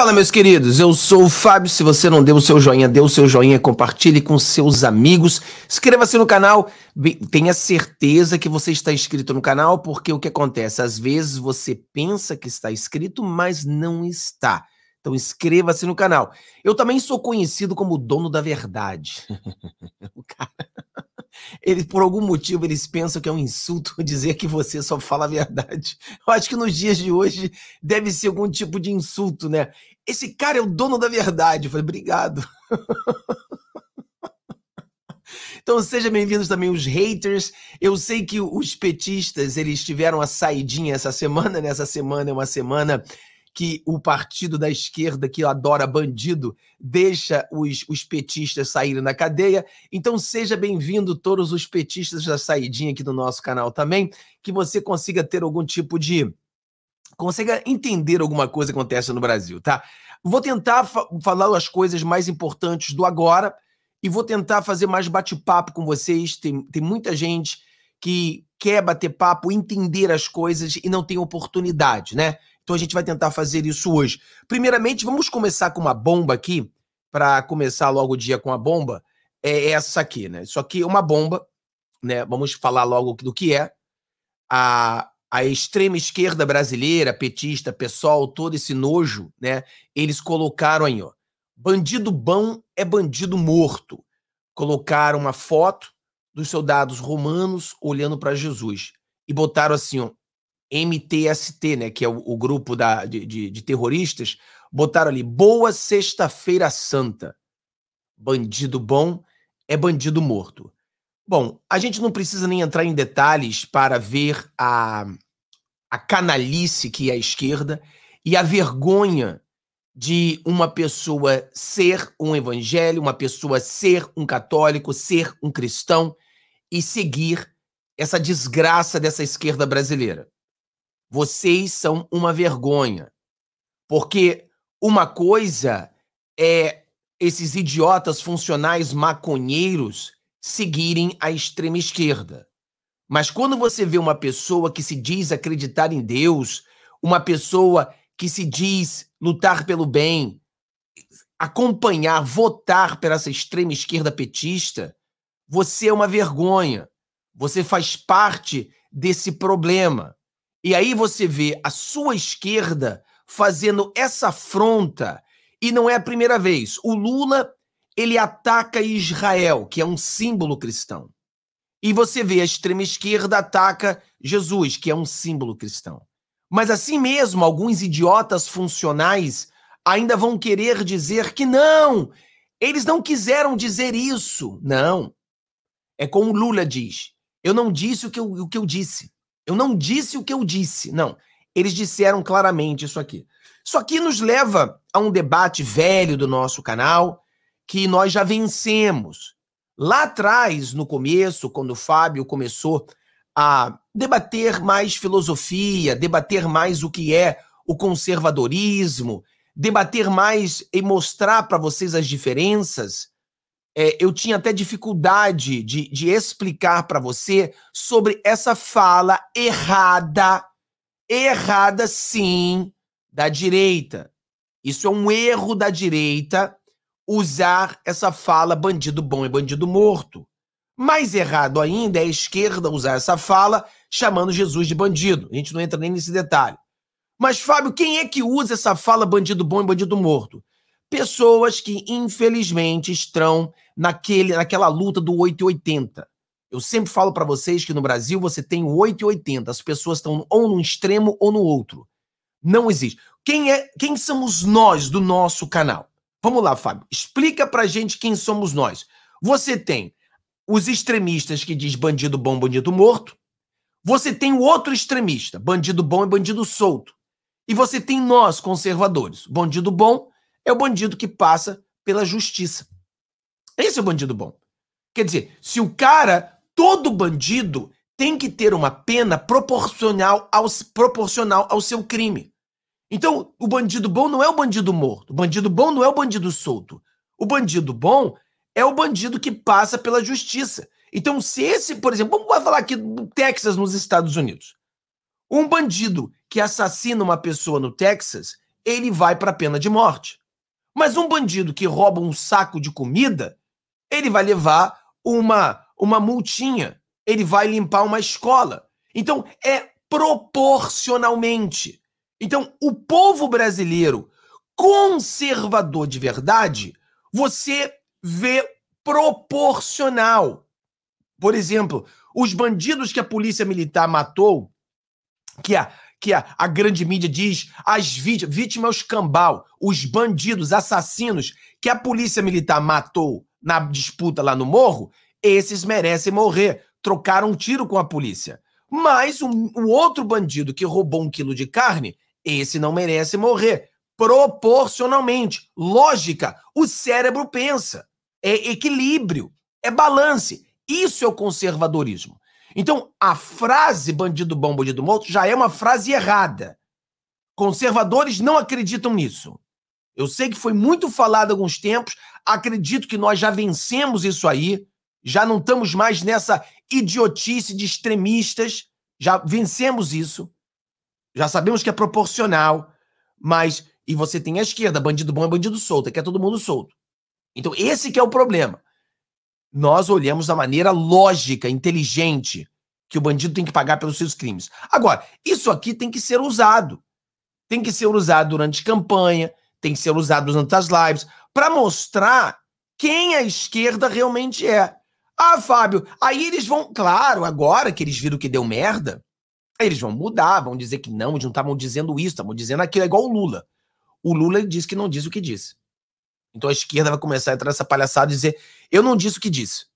Fala, meus queridos, eu sou o Fábio. Se você não deu o seu joinha, dê o seu joinha, compartilhe com seus amigos, inscreva-se no canal. Tenha certeza que você está inscrito no canal, porque o que acontece? Às vezes você pensa que está inscrito, mas não está. Então inscreva-se no canal. Eu também sou conhecido como dono da verdade. o cara. Ele, por algum motivo eles pensam que é um insulto dizer que você só fala a verdade. Eu acho que nos dias de hoje deve ser algum tipo de insulto, né? Esse cara é o dono da verdade. Eu falei, obrigado. Então sejam bem-vindos também os haters. Eu sei que os petistas, eles tiveram a saidinha essa semana, nessa né? semana é uma semana que o partido da esquerda, que adora bandido, deixa os, os petistas saírem da cadeia. Então, seja bem-vindo todos os petistas da saidinha aqui do nosso canal também, que você consiga ter algum tipo de. consiga entender alguma coisa que acontece no Brasil, tá? Vou tentar fa falar as coisas mais importantes do agora e vou tentar fazer mais bate-papo com vocês. Tem, tem muita gente que quer bater papo, entender as coisas e não tem oportunidade, né? Então a gente vai tentar fazer isso hoje. Primeiramente, vamos começar com uma bomba aqui, para começar logo o dia com a bomba. É essa aqui, né? Isso aqui é uma bomba, né? Vamos falar logo do que é. A, a extrema esquerda brasileira, petista, pessoal, todo esse nojo, né? Eles colocaram aí, ó. Bandido bom é bandido morto. Colocaram uma foto dos soldados romanos olhando para Jesus e botaram assim, ó, MTST, né, que é o, o grupo da, de, de, de terroristas, botaram ali: Boa Sexta-feira Santa. Bandido bom é bandido morto. Bom, a gente não precisa nem entrar em detalhes para ver a, a canalice que é a esquerda e a vergonha de uma pessoa ser um evangelho, uma pessoa ser um católico, ser um cristão e seguir essa desgraça dessa esquerda brasileira. Vocês são uma vergonha. Porque uma coisa é esses idiotas funcionais maconheiros seguirem a extrema esquerda. Mas quando você vê uma pessoa que se diz acreditar em Deus, uma pessoa que se diz lutar pelo bem, acompanhar, votar para essa extrema esquerda petista, você é uma vergonha. Você faz parte desse problema. E aí você vê a sua esquerda fazendo essa afronta, e não é a primeira vez. O Lula, ele ataca Israel, que é um símbolo cristão. E você vê a extrema esquerda ataca Jesus, que é um símbolo cristão. Mas assim mesmo, alguns idiotas funcionais ainda vão querer dizer que não, eles não quiseram dizer isso. Não. É como Lula diz: eu não disse o que eu, o que eu disse. Eu não disse o que eu disse. Não. Eles disseram claramente isso aqui. Isso aqui nos leva a um debate velho do nosso canal que nós já vencemos. Lá atrás, no começo, quando o Fábio começou a debater mais filosofia, debater mais o que é o conservadorismo, debater mais e mostrar para vocês as diferenças, é, eu tinha até dificuldade de, de explicar para você sobre essa fala errada, errada sim, da direita. Isso é um erro da direita usar essa fala bandido bom e bandido morto. Mais errado ainda é a esquerda usar essa fala chamando Jesus de bandido. A gente não entra nem nesse detalhe. Mas, Fábio, quem é que usa essa fala bandido bom e bandido morto? pessoas que infelizmente estão naquele, naquela luta do 880. Eu sempre falo para vocês que no Brasil você tem o 880, as pessoas estão ou num extremo ou no outro. Não existe. Quem é, quem somos nós do nosso canal? Vamos lá, Fábio, explica pra gente quem somos nós. Você tem os extremistas que diz bandido bom, bandido morto. Você tem o outro extremista, bandido bom e bandido solto. E você tem nós, conservadores, bandido bom, é o bandido que passa pela justiça. Esse é o bandido bom. Quer dizer, se o cara, todo bandido, tem que ter uma pena proporcional ao, proporcional ao seu crime. Então, o bandido bom não é o bandido morto. O bandido bom não é o bandido solto. O bandido bom é o bandido que passa pela justiça. Então, se esse, por exemplo, vamos falar aqui do Texas, nos Estados Unidos. Um bandido que assassina uma pessoa no Texas, ele vai para a pena de morte. Mas um bandido que rouba um saco de comida, ele vai levar uma, uma multinha, ele vai limpar uma escola. Então, é proporcionalmente. Então, o povo brasileiro conservador de verdade, você vê proporcional. Por exemplo, os bandidos que a polícia militar matou, que a que a, a grande mídia diz, as vítimas, vítima é os cambal, os bandidos, assassinos que a polícia militar matou na disputa lá no morro, esses merecem morrer, trocaram um tiro com a polícia. Mas o, outro bandido que roubou um quilo de carne, esse não merece morrer. Proporcionalmente, lógica, o cérebro pensa, é equilíbrio, é balance. Isso é o conservadorismo. Então, a frase bandido bom, bandido morto já é uma frase errada. Conservadores não acreditam nisso. Eu sei que foi muito falado há alguns tempos, acredito que nós já vencemos isso aí, já não estamos mais nessa idiotice de extremistas, já vencemos isso. Já sabemos que é proporcional, mas e você tem a esquerda, bandido bom é bandido solto, Quer é todo mundo solto. Então, esse que é o problema nós olhamos da maneira lógica, inteligente, que o bandido tem que pagar pelos seus crimes. Agora, isso aqui tem que ser usado. Tem que ser usado durante campanha, tem que ser usado durante as lives, para mostrar quem a esquerda realmente é. Ah, Fábio, aí eles vão. Claro, agora que eles viram que deu merda, eles vão mudar, vão dizer que não, eles não estavam dizendo isso, estavam dizendo aquilo, é igual o Lula. O Lula disse que não diz o que disse. Então a esquerda vai começar a entrar nessa palhaçada e dizer: eu não disse o que disse.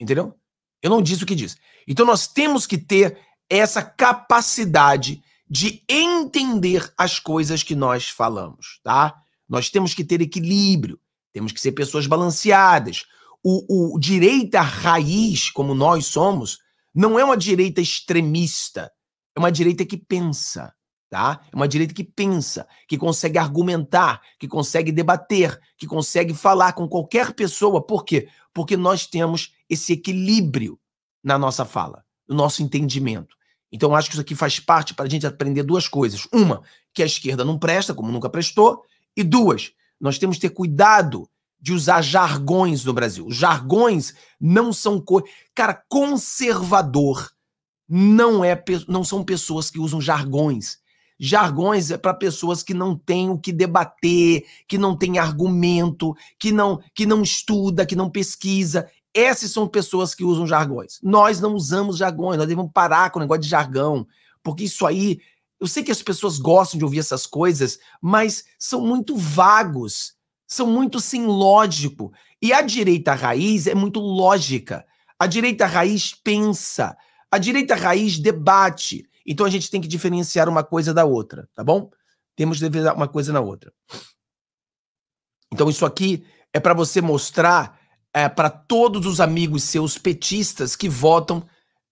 Entendeu? Eu não disse o que disse. Então nós temos que ter essa capacidade de entender as coisas que nós falamos, tá? Nós temos que ter equilíbrio, temos que ser pessoas balanceadas. O, o direita raiz, como nós somos, não é uma direita extremista, é uma direita que pensa, tá? É uma direita que pensa, que consegue argumentar, que consegue debater, que consegue falar com qualquer pessoa. Por quê? Porque nós temos esse equilíbrio na nossa fala, no nosso entendimento. Então, acho que isso aqui faz parte para a gente aprender duas coisas. Uma, que a esquerda não presta, como nunca prestou. E duas, nós temos que ter cuidado de usar jargões no Brasil. Os jargões não são coisas. Cara, conservador não, é, não são pessoas que usam jargões jargões é para pessoas que não têm o que debater, que não têm argumento, que não que não estuda, que não pesquisa. Essas são pessoas que usam jargões. Nós não usamos jargões, nós devemos parar com o negócio de jargão, porque isso aí, eu sei que as pessoas gostam de ouvir essas coisas, mas são muito vagos, são muito sem lógico. E a direita raiz é muito lógica. A direita raiz pensa, a direita raiz debate. Então a gente tem que diferenciar uma coisa da outra, tá bom? Temos que diferenciar uma coisa na outra. Então isso aqui é para você mostrar é, para todos os amigos seus petistas que votam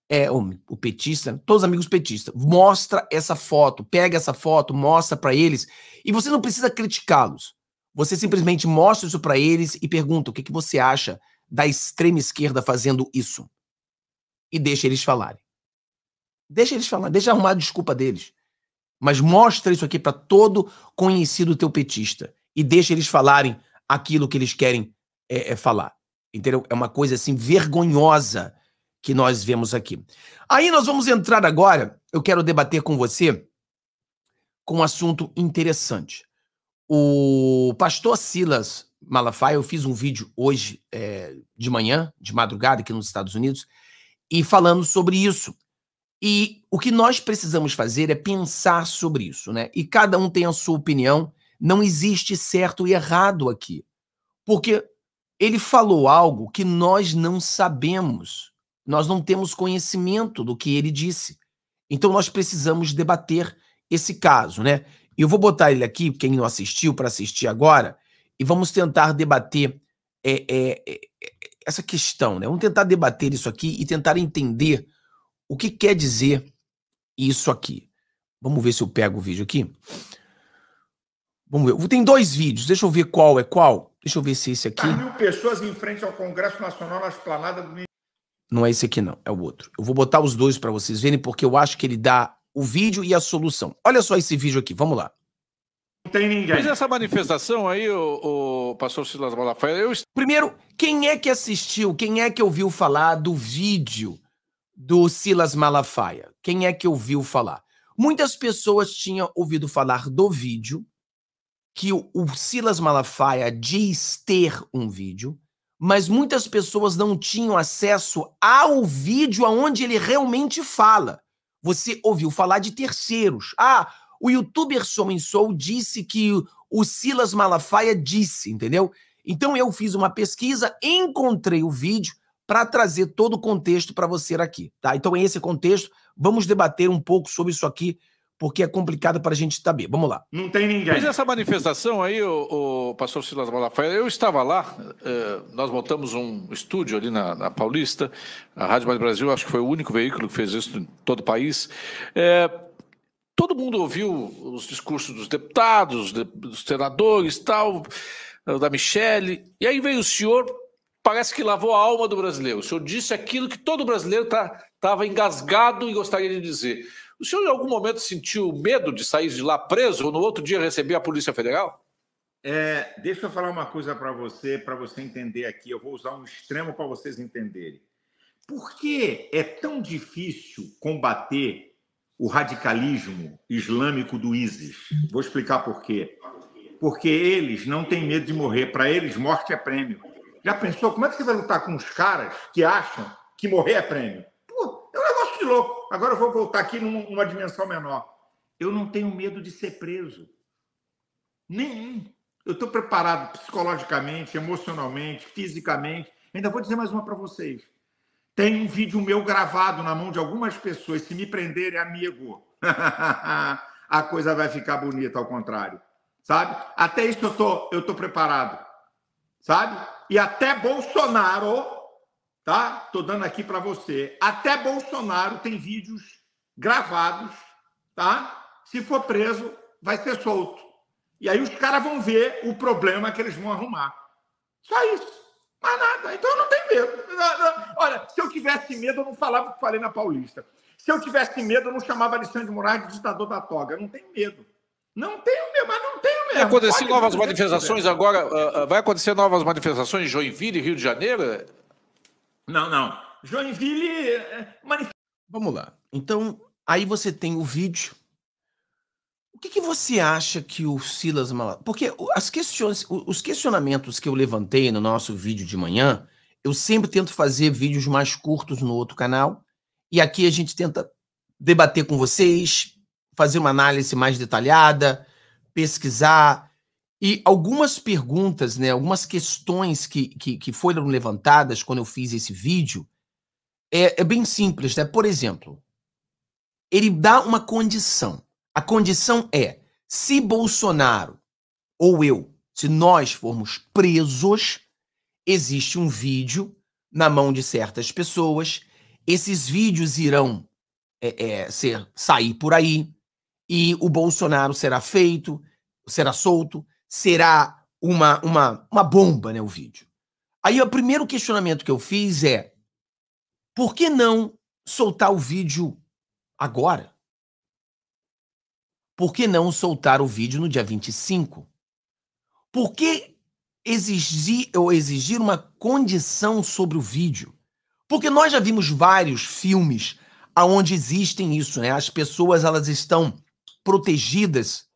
é, o petista, né? todos os amigos petistas, mostra essa foto, pega essa foto, mostra para eles e você não precisa criticá-los. Você simplesmente mostra isso para eles e pergunta o que, que você acha da extrema esquerda fazendo isso e deixa eles falarem. Deixa eles falar, deixa arrumar a desculpa deles. Mas mostra isso aqui para todo conhecido teu petista e deixa eles falarem aquilo que eles querem é, é falar. Entendeu? É uma coisa assim vergonhosa que nós vemos aqui. Aí nós vamos entrar agora, eu quero debater com você com um assunto interessante. O pastor Silas Malafaia, eu fiz um vídeo hoje é, de manhã, de madrugada, aqui nos Estados Unidos, e falando sobre isso. E o que nós precisamos fazer é pensar sobre isso, né? E cada um tem a sua opinião. Não existe certo e errado aqui. Porque ele falou algo que nós não sabemos. Nós não temos conhecimento do que ele disse. Então nós precisamos debater esse caso, né? Eu vou botar ele aqui, quem não assistiu, para assistir agora, e vamos tentar debater é, é, é, é, essa questão, né? Vamos tentar debater isso aqui e tentar entender o que quer dizer isso aqui? Vamos ver se eu pego o vídeo aqui. Vamos ver. Tem dois vídeos. Deixa eu ver qual é qual. Deixa eu ver se é esse aqui. Mil pessoas em frente ao Congresso Nacional na esplanada do. Não é esse aqui, não. É o outro. Eu vou botar os dois para vocês verem, porque eu acho que ele dá o vídeo e a solução. Olha só esse vídeo aqui. Vamos lá. Não tem ninguém. Mas essa manifestação aí, o, o pastor Silas Malafaia. Eu... Primeiro, quem é que assistiu? Quem é que ouviu falar do vídeo do Silas Malafaia. Quem é que ouviu falar? Muitas pessoas tinham ouvido falar do vídeo que o, o Silas Malafaia diz ter um vídeo, mas muitas pessoas não tinham acesso ao vídeo aonde ele realmente fala. Você ouviu falar de terceiros. Ah, o youtuber Somensou disse que o Silas Malafaia disse, entendeu? Então eu fiz uma pesquisa, encontrei o vídeo, para trazer todo o contexto para você aqui, tá? Então, em esse contexto, vamos debater um pouco sobre isso aqui, porque é complicado para a gente saber. Vamos lá. Não tem ninguém. Mas essa manifestação aí, o, o pastor Silas Malafaia, eu estava lá, eh, nós montamos um estúdio ali na, na, Paulista, a Rádio Mais Brasil, acho que foi o único veículo que fez isso em todo o país. Eh, todo mundo ouviu os discursos dos deputados, dos senadores, tal, da Michele, e aí veio o senhor parece que lavou a alma do brasileiro. O senhor disse aquilo que todo brasileiro estava tá, engasgado e gostaria de dizer. O senhor em algum momento sentiu medo de sair de lá preso ou no outro dia receber a Polícia Federal? É, deixa eu falar uma coisa para você, para você entender aqui. Eu vou usar um extremo para vocês entenderem. Por que é tão difícil combater o radicalismo islâmico do ISIS? Vou explicar por quê. Porque eles não têm medo de morrer. Para eles, morte é prêmio. Já pensou? Como é que você vai lutar com os caras que acham que morrer é prêmio? Pô, é um negócio de louco. Agora eu vou voltar aqui numa dimensão menor. Eu não tenho medo de ser preso. Nenhum. Eu estou preparado psicologicamente, emocionalmente, fisicamente. Ainda vou dizer mais uma para vocês. Tem um vídeo meu gravado na mão de algumas pessoas. Se me prenderem, amigo, a coisa vai ficar bonita, ao contrário. Sabe? Até isso eu tô, eu tô preparado. Sabe? e até Bolsonaro, tá? Tô dando aqui para você. Até Bolsonaro tem vídeos gravados, tá? Se for preso, vai ser solto. E aí os caras vão ver o problema que eles vão arrumar. Só isso. Mas nada. Então eu não tenho medo. Olha, se eu tivesse medo, eu não falava o que falei na Paulista. Se eu tivesse medo, eu não chamava Alexandre Moraes de ditador da toga. Eu não tenho medo. Não tenho medo, mas não tenho Vai acontecer novas manifestações agora? Ah, ah, vai acontecer novas manifestações em Joinville, Rio de Janeiro? Não, não. Joinville. Eh, Vamos lá. Então, aí você tem o vídeo. O que, que você acha que o Silas Malafaia. Porque as questões, os questionamentos que eu levantei no nosso vídeo de manhã, eu sempre tento fazer vídeos mais curtos no outro canal. E aqui a gente tenta debater com vocês, fazer uma análise mais detalhada pesquisar. E algumas perguntas, né, algumas questões que, que, que foram levantadas quando eu fiz esse vídeo, é, é bem simples, né? Por exemplo, ele dá uma condição. A condição é: se Bolsonaro ou eu, se nós formos presos, existe um vídeo na mão de certas pessoas, esses vídeos irão é, é, ser sair por aí, e o Bolsonaro será feito, será solto, será uma, uma, uma bomba, né, o vídeo. Aí o primeiro questionamento que eu fiz é: por que não soltar o vídeo agora? Por que não soltar o vídeo no dia 25? Por que exigir ou exigir uma condição sobre o vídeo? Porque nós já vimos vários filmes aonde existem isso, né? As pessoas elas estão protegidas,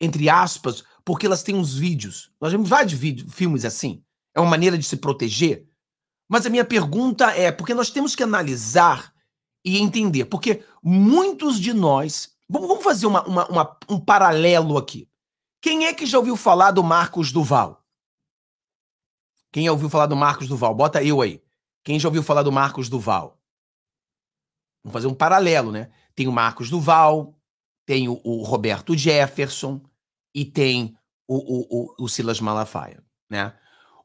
entre aspas, porque elas têm uns vídeos. Nós vemos vários vídeos, filmes assim. É uma maneira de se proteger. Mas a minha pergunta é, porque nós temos que analisar e entender, porque muitos de nós. Vamos fazer uma, uma, uma, um paralelo aqui. Quem é que já ouviu falar do Marcos Duval? Quem já ouviu falar do Marcos Duval? Bota eu aí. Quem já ouviu falar do Marcos Duval? Vamos fazer um paralelo, né? Tem o Marcos Duval, tem o, o Roberto Jefferson e tem o, o, o, Silas Malafaia, né?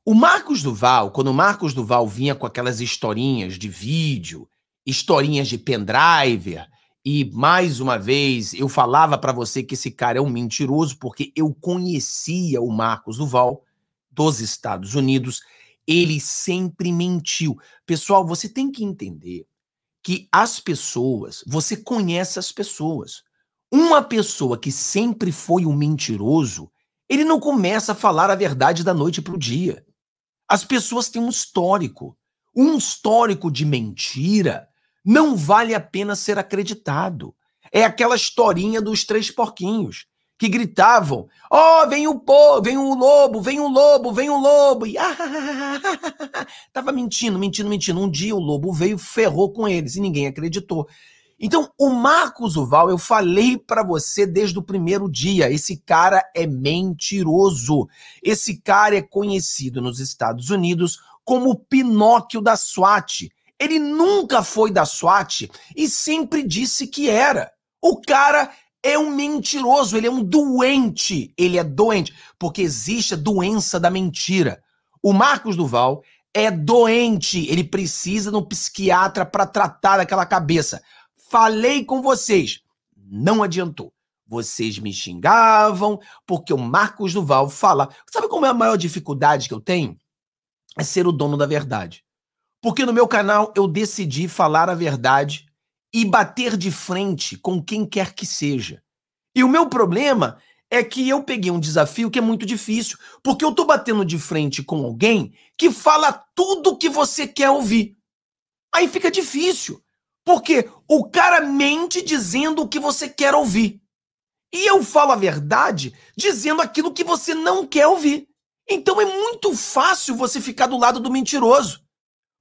O Marcos Duval, quando o Marcos Duval vinha com aquelas historinhas de vídeo, historinhas de pendriver, e mais uma vez eu falava para você que esse cara é um mentiroso, porque eu conhecia o Marcos Duval dos Estados Unidos, ele sempre mentiu. Pessoal, você tem que entender que as pessoas, você conhece as pessoas. Uma pessoa que sempre foi um mentiroso, ele não começa a falar a verdade da noite para o dia. As pessoas têm um histórico. Um histórico de mentira não vale a pena ser acreditado. É aquela historinha dos três porquinhos que gritavam: "Ó, oh, vem o po, vem o lobo, vem o lobo, vem o lobo". E ah, ah, ah, ah, tava mentindo, mentindo, mentindo. Um dia o lobo veio, ferrou com eles e ninguém acreditou. Então, o Marcos Uval, eu falei para você desde o primeiro dia, esse cara é mentiroso. Esse cara é conhecido nos Estados Unidos como o Pinóquio da SWAT. Ele nunca foi da SWAT e sempre disse que era. O cara é um mentiroso, ele é um doente, ele é doente, porque existe a doença da mentira. O Marcos Duval é doente, ele precisa de um psiquiatra para tratar daquela cabeça. Falei com vocês. Não adiantou. Vocês me xingavam porque o Marcos Duval fala. Sabe como é a maior dificuldade que eu tenho? É ser o dono da verdade. Porque no meu canal eu decidi falar a verdade e bater de frente com quem quer que seja. E o meu problema é que eu peguei um desafio que é muito difícil, porque eu tô batendo de frente com alguém que fala tudo o que você quer ouvir. Aí fica difícil. Porque o cara mente dizendo o que você quer ouvir. E eu falo a verdade dizendo aquilo que você não quer ouvir. Então é muito fácil você ficar do lado do mentiroso.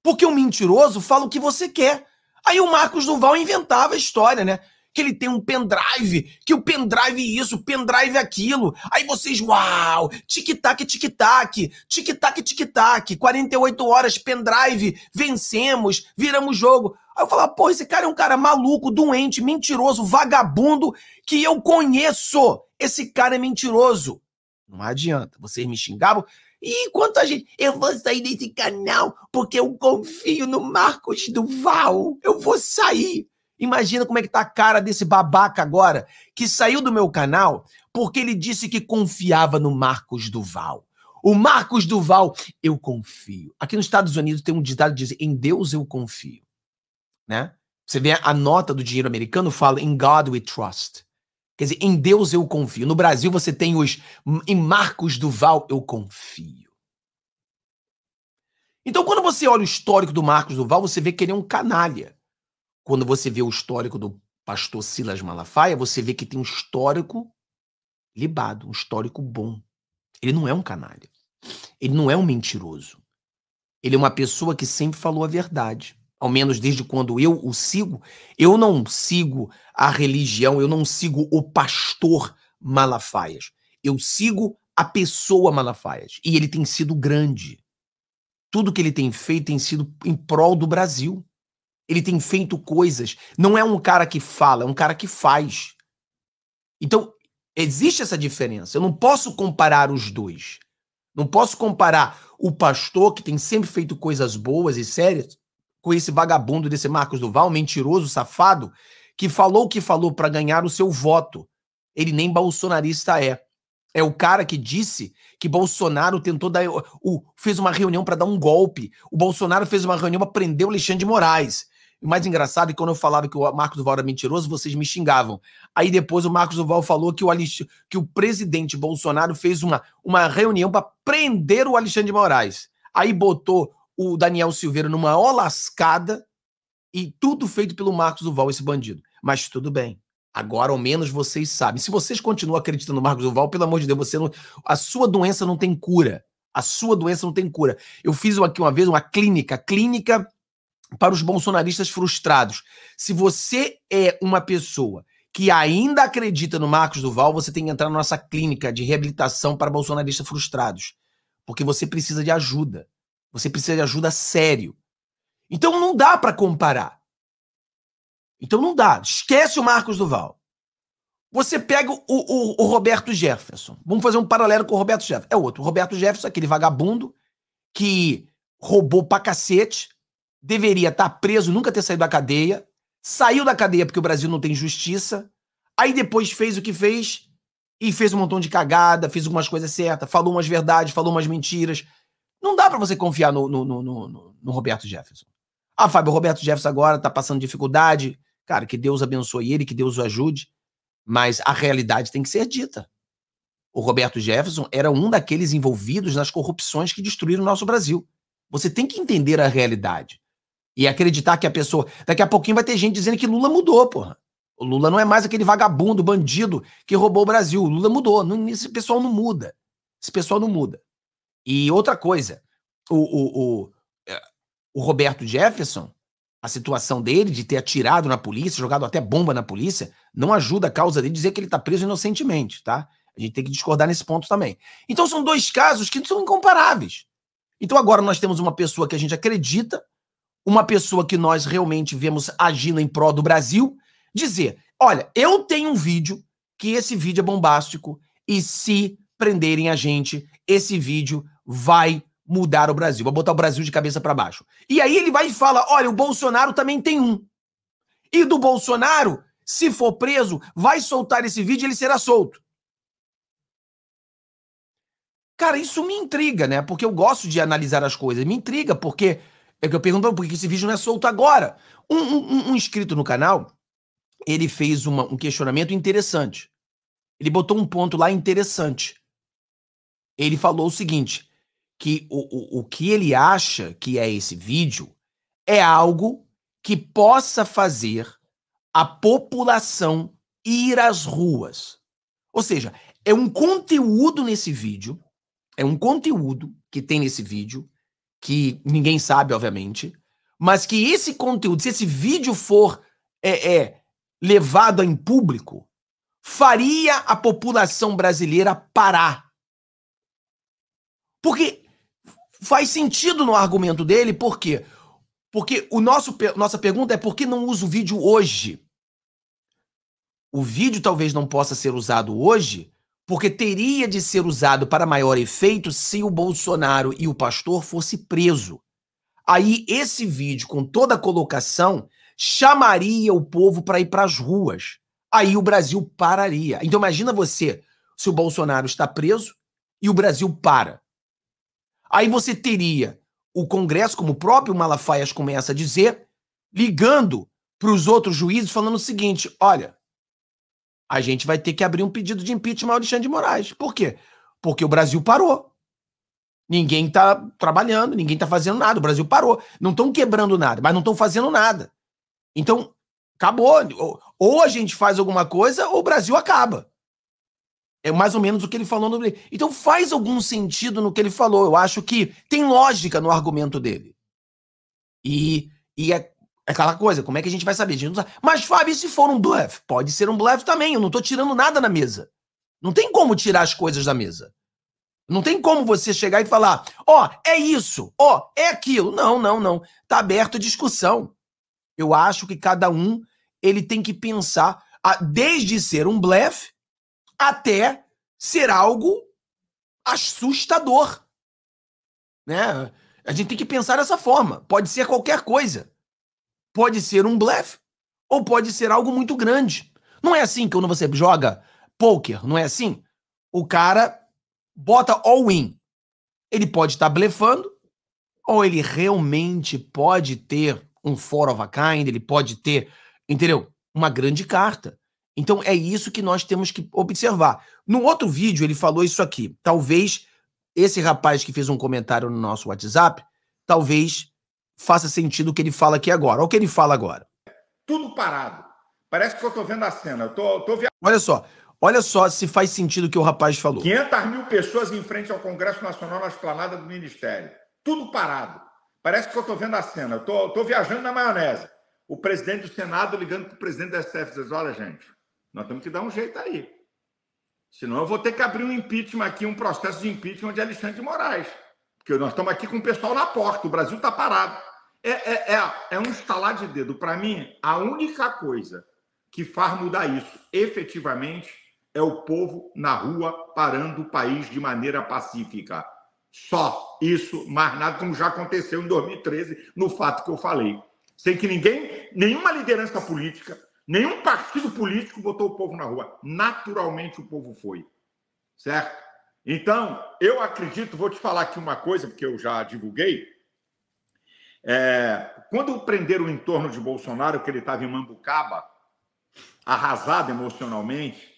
Porque o mentiroso fala o que você quer. Aí o Marcos Duval inventava a história, né? que ele tem um pendrive, que o pendrive é isso, pendrive é aquilo. Aí vocês, uau, tic-tac, tic-tac, tic-tac, tic-tac, 48 horas, pendrive, vencemos, viramos jogo. Aí eu falava, pô, esse cara é um cara maluco, doente, mentiroso, vagabundo, que eu conheço. Esse cara é mentiroso. Não adianta, vocês me xingavam. E enquanto a gente. Eu vou sair desse canal porque eu confio no Marcos Duval. Eu vou sair. Imagina como é que tá a cara desse babaca agora, que saiu do meu canal porque ele disse que confiava no Marcos Duval. O Marcos Duval, eu confio. Aqui nos Estados Unidos tem um ditado que diz: em Deus eu confio. Né? Você vê a nota do dinheiro americano fala: in God we trust. Quer dizer, em Deus eu confio. No Brasil você tem os em Marcos Duval eu confio. Então quando você olha o histórico do Marcos Duval, você vê que ele é um canalha quando você vê o histórico do pastor Silas Malafaia, você vê que tem um histórico libado, um histórico bom. Ele não é um canalha. Ele não é um mentiroso. Ele é uma pessoa que sempre falou a verdade. Ao menos desde quando eu o sigo, eu não sigo a religião, eu não sigo o pastor Malafaias. Eu sigo a pessoa Malafaias. E ele tem sido grande. Tudo que ele tem feito tem sido em prol do Brasil. Ele tem feito coisas. Não é um cara que fala, é um cara que faz. Então, existe essa diferença. Eu não posso comparar os dois. Não posso comparar o pastor, que tem sempre feito coisas boas e sérias, com esse vagabundo desse Marcos Duval, mentiroso, safado, que falou o que falou para ganhar o seu voto. Ele nem bolsonarista é. É o cara que disse que Bolsonaro tentou dar. O, fez uma reunião para dar um golpe. O Bolsonaro fez uma reunião para prender o Alexandre de Moraes. O mais engraçado é que quando eu falava que o Marcos Duval era mentiroso, vocês me xingavam. Aí depois o Marcos Duval falou que o, Alex... que o presidente Bolsonaro fez uma, uma reunião para prender o Alexandre de Moraes. Aí botou o Daniel Silveira numa olascada e tudo feito pelo Marcos Duval, esse bandido. Mas tudo bem. Agora, ao menos, vocês sabem. Se vocês continuam acreditando no Marcos Duval, pelo amor de Deus, você não... a sua doença não tem cura. A sua doença não tem cura. Eu fiz aqui uma vez uma clínica, clínica para os bolsonaristas frustrados. Se você é uma pessoa que ainda acredita no Marcos Duval, você tem que entrar na nossa clínica de reabilitação para bolsonaristas frustrados, porque você precisa de ajuda. Você precisa de ajuda sério. Então não dá para comparar. Então não dá. Esquece o Marcos Duval. Você pega o, o, o, Roberto Jefferson. Vamos fazer um paralelo com o Roberto Jefferson. É outro. O Roberto Jefferson, aquele vagabundo que roubou pra cacete, deveria estar tá preso, nunca ter saído da cadeia, saiu da cadeia porque o Brasil não tem justiça, aí depois fez o que fez e fez um montão de cagada, fez algumas coisas certas, falou umas verdades, falou umas mentiras. Não dá para você confiar no, no, no, no, no Roberto Jefferson. Ah, Fábio, o Roberto Jefferson agora tá passando dificuldade. Cara, que Deus abençoe ele, que Deus o ajude. Mas a realidade tem que ser dita. O Roberto Jefferson era um daqueles envolvidos nas corrupções que destruíram o nosso Brasil. Você tem que entender a realidade e acreditar que a pessoa. Daqui a pouquinho vai ter gente dizendo que Lula mudou, porra. O Lula não é mais aquele vagabundo, bandido que roubou o Brasil. O Lula mudou. Não, esse pessoal não muda. Esse pessoal não muda. E outra coisa, o, o, o, é, o Roberto Jefferson, a situação dele de ter atirado na polícia, jogado até bomba na polícia, não ajuda a causa dele dizer que ele está preso inocentemente, tá? A gente tem que discordar nesse ponto também. Então são dois casos que são incomparáveis. Então agora nós temos uma pessoa que a gente acredita uma pessoa que nós realmente vemos agindo em prol do Brasil dizer: olha, eu tenho um vídeo que esse vídeo é bombástico e se prenderem a gente, esse vídeo vai mudar o Brasil, vai botar o Brasil de cabeça para baixo. E aí ele vai e fala: olha, o Bolsonaro também tem um. E do Bolsonaro, se for preso, vai soltar esse vídeo e ele será solto. Cara, isso me intriga, né? Porque eu gosto de analisar as coisas. Me intriga, porque é que eu pergunto por que esse vídeo não é solto agora. Um, um, um inscrito no canal, ele fez uma, um questionamento interessante. Ele botou um ponto lá interessante. Ele falou o seguinte: que o, o, o que ele acha que é esse vídeo é algo que possa fazer a população ir às ruas. Ou seja, é um conteúdo nesse vídeo, é um conteúdo que tem nesse vídeo que ninguém sabe, obviamente, mas que esse conteúdo, se esse vídeo for é, é levado em público, faria a população brasileira parar. Porque faz sentido no argumento dele, por quê? Porque o nosso, nossa pergunta é por que não uso o vídeo hoje? O vídeo talvez não possa ser usado hoje porque teria de ser usado para maior efeito se o Bolsonaro e o pastor fosse preso. Aí esse vídeo com toda a colocação chamaria o povo para ir para as ruas. Aí o Brasil pararia. Então imagina você se o Bolsonaro está preso e o Brasil para. Aí você teria o Congresso, como o próprio Malafaia começa a dizer, ligando para os outros juízes falando o seguinte: olha, a gente vai ter que abrir um pedido de impeachment ao Alexandre de Moraes. Por quê? Porque o Brasil parou. Ninguém está trabalhando, ninguém está fazendo nada. O Brasil parou. Não estão quebrando nada, mas não estão fazendo nada. Então, acabou. Ou a gente faz alguma coisa, ou o Brasil acaba. É mais ou menos o que ele falou no. Então faz algum sentido no que ele falou. Eu acho que tem lógica no argumento dele. E, e é é aquela coisa, como é que a gente vai saber? A gente não sabe. Mas, Fábio, e se for um blefe? Pode ser um blefe também, eu não tô tirando nada na mesa. Não tem como tirar as coisas da mesa. Não tem como você chegar e falar, ó, oh, é isso, ó, oh, é aquilo. Não, não, não. Tá aberto discussão. Eu acho que cada um ele tem que pensar a, desde ser um blefe até ser algo assustador, né? A gente tem que pensar dessa forma. Pode ser qualquer coisa. Pode ser um blefe ou pode ser algo muito grande. Não é assim que quando você joga poker, não é assim? O cara bota all-in. Ele pode estar tá blefando ou ele realmente pode ter um four of a kind, ele pode ter, entendeu? Uma grande carta. Então é isso que nós temos que observar. No outro vídeo ele falou isso aqui. Talvez esse rapaz que fez um comentário no nosso WhatsApp, talvez faça sentido o que ele fala aqui agora. Olha o que ele fala agora. Tudo parado. Parece que eu estou vendo a cena. Eu tô, tô via... Olha só. Olha só se faz sentido o que o rapaz falou. 500 mil pessoas em frente ao Congresso Nacional na esplanada do Ministério. Tudo parado. Parece que eu estou vendo a cena. Eu estou viajando na maionese. O presidente do Senado ligando para o presidente da STF diz: olha, gente, nós temos que dar um jeito aí. Senão eu vou ter que abrir um impeachment aqui, um processo de impeachment de Alexandre de Moraes. Porque nós estamos aqui com o pessoal na porta, o Brasil está parado. É, é, é, é um estalar de dedo. Para mim, a única coisa que faz mudar isso efetivamente é o povo na rua parando o país de maneira pacífica. Só isso, mais nada, como já aconteceu em 2013, no fato que eu falei. Sem que ninguém, nenhuma liderança política, nenhum partido político botou o povo na rua. Naturalmente o povo foi. Certo? Então, eu acredito, vou te falar aqui uma coisa, porque eu já divulguei, é, quando prenderam o entorno de Bolsonaro, que ele estava em Mambucaba, arrasado emocionalmente,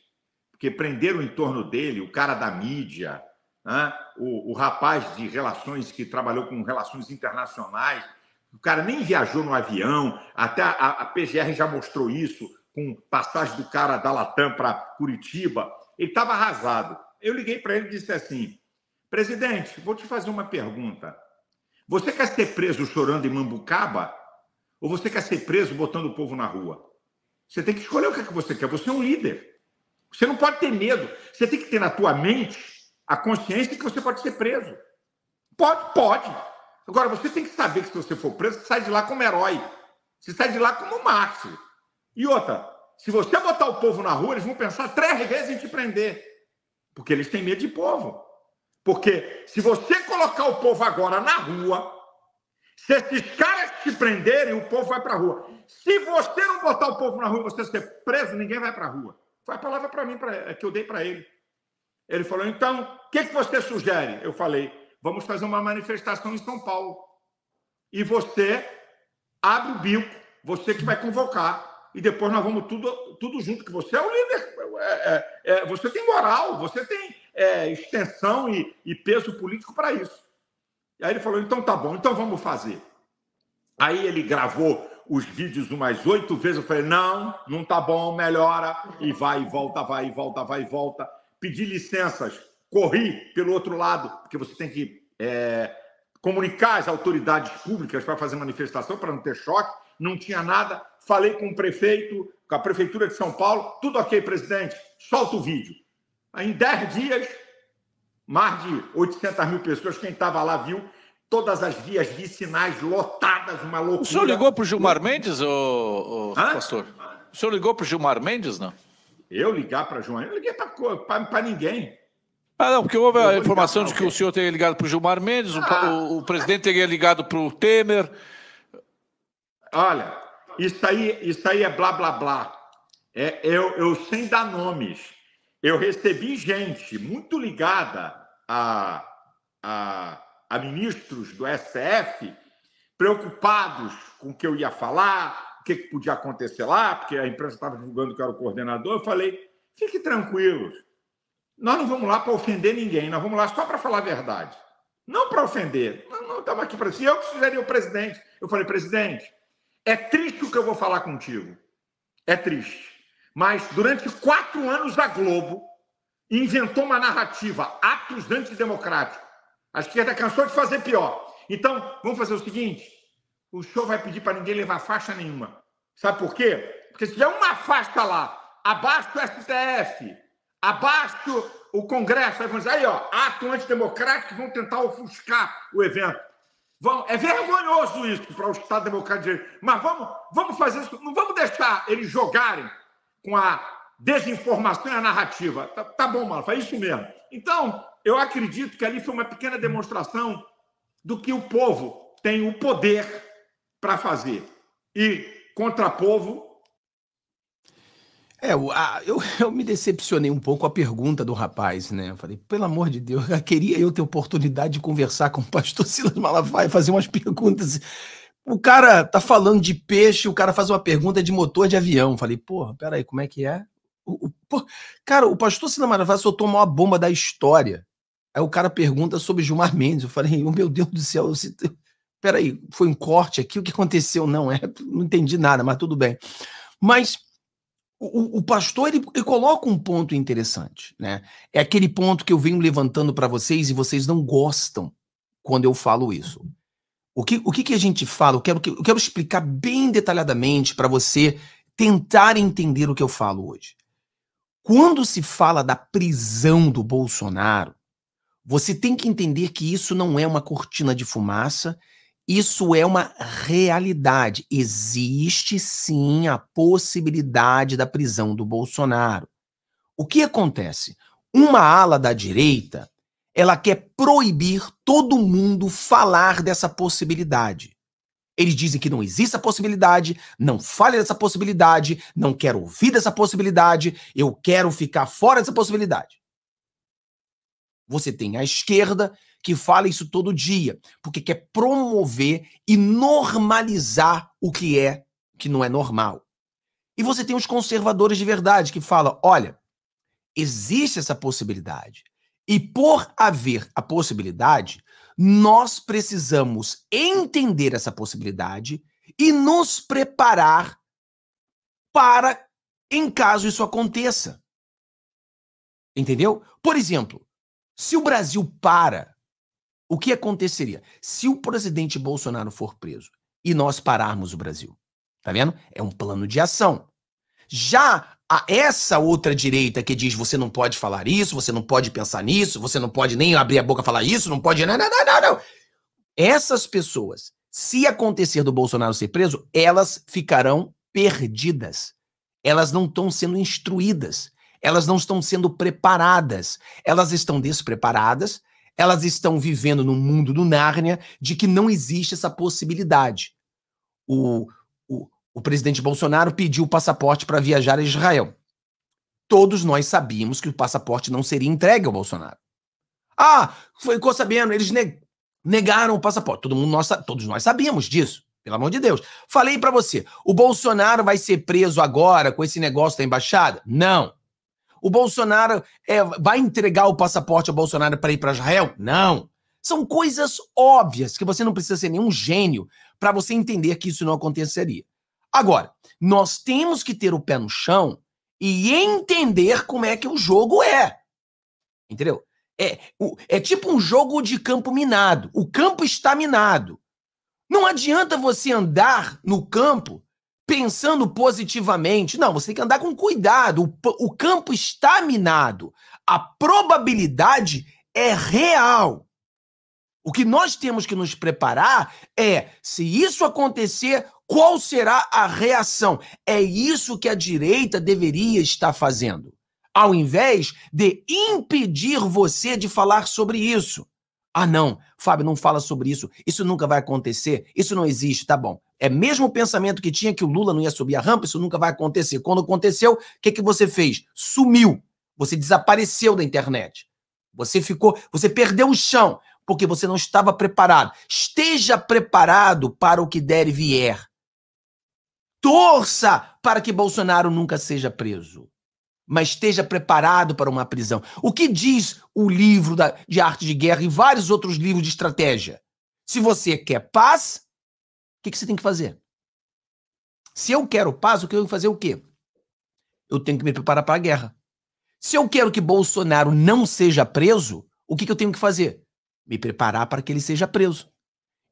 porque prenderam o entorno dele, o cara da mídia, né? o, o rapaz de relações que trabalhou com relações internacionais, o cara nem viajou no avião, até a, a PGR já mostrou isso, com passagem do cara da Latam para Curitiba. Ele estava arrasado. Eu liguei para ele e disse assim: presidente, vou te fazer uma pergunta. Você quer ser preso chorando em Mambucaba? Ou você quer ser preso botando o povo na rua? Você tem que escolher o que, é que você quer. Você é um líder. Você não pode ter medo. Você tem que ter na tua mente a consciência de que você pode ser preso. Pode, pode. Agora, você tem que saber que se você for preso, você sai de lá como herói. Você sai de lá como mártir. E outra, se você botar o povo na rua, eles vão pensar três vezes em te prender. Porque eles têm medo de povo. Porque se você colocar o povo agora na rua, se esses caras te prenderem, o povo vai para a rua. Se você não botar o povo na rua, você ser preso, ninguém vai para a rua. Foi a palavra para mim pra, que eu dei para ele. Ele falou: então, o que, que você sugere? Eu falei: vamos fazer uma manifestação em São Paulo. E você abre o bico, você que vai convocar. E depois nós vamos tudo, tudo junto, que você é o líder. É, é, é, você tem moral, você tem é, extensão e, e peso político para isso. E aí ele falou: então tá bom, então vamos fazer. Aí ele gravou os vídeos umas oito vezes. Eu falei: não, não tá bom, melhora. E vai, e volta, vai, e volta, vai, e volta. Pedi licenças, corri pelo outro lado, porque você tem que é, comunicar às autoridades públicas para fazer manifestação, para não ter choque. Não tinha nada. Falei com o prefeito, com a prefeitura de São Paulo: tudo ok, presidente, solta o vídeo. Em 10 dias, mais de 800 mil pessoas, quem estava lá viu, todas as vias vicinais lotadas, uma loucura. O senhor ligou para o Gilmar Mendes, ô, ô, pastor? O senhor ligou para o Gilmar Mendes, não? Eu ligar para o Gilmar? Eu liguei para ninguém. Ah, não, porque houve a informação de que o senhor teria ligado para o Gilmar Mendes, ah. o, o presidente teria ligado para o Temer. Olha, isso aí, isso aí é blá blá blá. É, eu, eu sem dar nomes eu recebi gente muito ligada a, a, a ministros do STF preocupados com o que eu ia falar, o que, podia acontecer lá, porque a imprensa estava divulgando que eu era o coordenador. Eu falei: fique tranquilos, nós não vamos lá para ofender ninguém, nós vamos lá só para falar a verdade. Não para ofender, não, não estamos aqui para isso. eu que sugeri o presidente. Eu falei: presidente, é triste o que eu vou falar contigo. É triste. Mas durante quatro anos a Globo inventou uma narrativa, atos antidemocráticos. A esquerda cansou de fazer pior. Então, vamos fazer o seguinte: o show vai pedir para ninguém levar faixa nenhuma. Sabe por quê? Porque se tiver uma faixa lá, abaixo o STF, abaixo o Congresso, aí vão dizer, aí, ó, ato antidemocrático, vão tentar ofuscar o evento. Vão, é vergonhoso isso para o Estado Democrático de Direito. Mas vamos, vamos fazer isso, não vamos deixar eles jogarem com a desinformação e a narrativa. Tá, tá bom, Maluf, faz isso mesmo. Então, eu acredito que ali foi uma pequena demonstração do que o povo tem o poder para fazer. E contra povo. É, eu, eu me decepcionei um pouco com a pergunta do rapaz, né? Eu falei, pelo amor de Deus, eu queria eu ter oportunidade de conversar com o pastor Silas Malafaia, fazer umas perguntas o cara tá falando de peixe, o cara faz uma pergunta de motor de avião. Falei, porra, peraí, como é que é? O, o, por... Cara, o pastor Sinamara soltou a maior bomba da história. Aí o cara pergunta sobre Gilmar Mendes. Eu falei, oh, meu Deus do céu, se... peraí, foi um corte aqui? O que aconteceu? Não, é, não entendi nada, mas tudo bem. Mas o, o pastor, ele, ele, coloca um ponto interessante, né? É aquele ponto que eu venho levantando para vocês e vocês não gostam quando eu falo isso. O que, o que, que a gente fala? Eu quero, eu quero explicar bem detalhadamente para você tentar entender o que eu falo hoje. Quando se fala da prisão do Bolsonaro, você tem que entender que isso não é uma cortina de fumaça, isso é uma realidade. Existe sim a possibilidade da prisão do Bolsonaro. O que acontece? Uma ala da direita ela quer proibir todo mundo falar dessa possibilidade. Eles dizem que não existe essa possibilidade, não fale dessa possibilidade, não quero ouvir dessa possibilidade, eu quero ficar fora dessa possibilidade. Você tem a esquerda que fala isso todo dia, porque quer promover e normalizar o que é que não é normal. E você tem os conservadores de verdade que falam: olha, existe essa possibilidade. E por haver a possibilidade, nós precisamos entender essa possibilidade e nos preparar para em caso isso aconteça. Entendeu? Por exemplo, se o Brasil para, o que aconteceria? Se o presidente Bolsonaro for preso e nós pararmos o Brasil, tá vendo? É um plano de ação. Já a essa outra direita que diz você não pode falar isso, você não pode pensar nisso, você não pode nem abrir a boca falar isso, não pode. Não, não, não, não, não. Essas pessoas, se acontecer do Bolsonaro ser preso, elas ficarão perdidas. Elas não estão sendo instruídas, elas não estão sendo preparadas, elas estão despreparadas, elas estão vivendo no mundo do Nárnia de que não existe essa possibilidade. O, o presidente Bolsonaro pediu o passaporte para viajar a Israel. Todos nós sabíamos que o passaporte não seria entregue ao Bolsonaro. Ah, ficou sabendo, eles ne negaram o passaporte. Todo mundo nós, todos nós sabíamos disso, pelo amor de Deus. Falei para você, o Bolsonaro vai ser preso agora com esse negócio da embaixada? Não. O Bolsonaro é, vai entregar o passaporte ao Bolsonaro para ir para Israel? Não. São coisas óbvias que você não precisa ser nenhum gênio para você entender que isso não aconteceria. Agora, nós temos que ter o pé no chão e entender como é que o jogo é. Entendeu? É, é tipo um jogo de campo minado. O campo está minado. Não adianta você andar no campo pensando positivamente. Não, você tem que andar com cuidado. O, o campo está minado. A probabilidade é real. O que nós temos que nos preparar é: se isso acontecer, qual será a reação? É isso que a direita deveria estar fazendo, ao invés de impedir você de falar sobre isso. Ah, não, Fábio, não fala sobre isso. Isso nunca vai acontecer. Isso não existe, tá bom. É mesmo o pensamento que tinha que o Lula não ia subir a rampa, isso nunca vai acontecer. Quando aconteceu, o que, que você fez? Sumiu. Você desapareceu da internet. Você ficou, você perdeu o chão, porque você não estava preparado. Esteja preparado para o que der e vier torça para que Bolsonaro nunca seja preso, mas esteja preparado para uma prisão. O que diz o livro da, de arte de guerra e vários outros livros de estratégia? Se você quer paz, o que, que você tem que fazer? Se eu quero paz, o que eu tenho que fazer o quê? Eu tenho que me preparar para a guerra. Se eu quero que Bolsonaro não seja preso, o que, que eu tenho que fazer? Me preparar para que ele seja preso.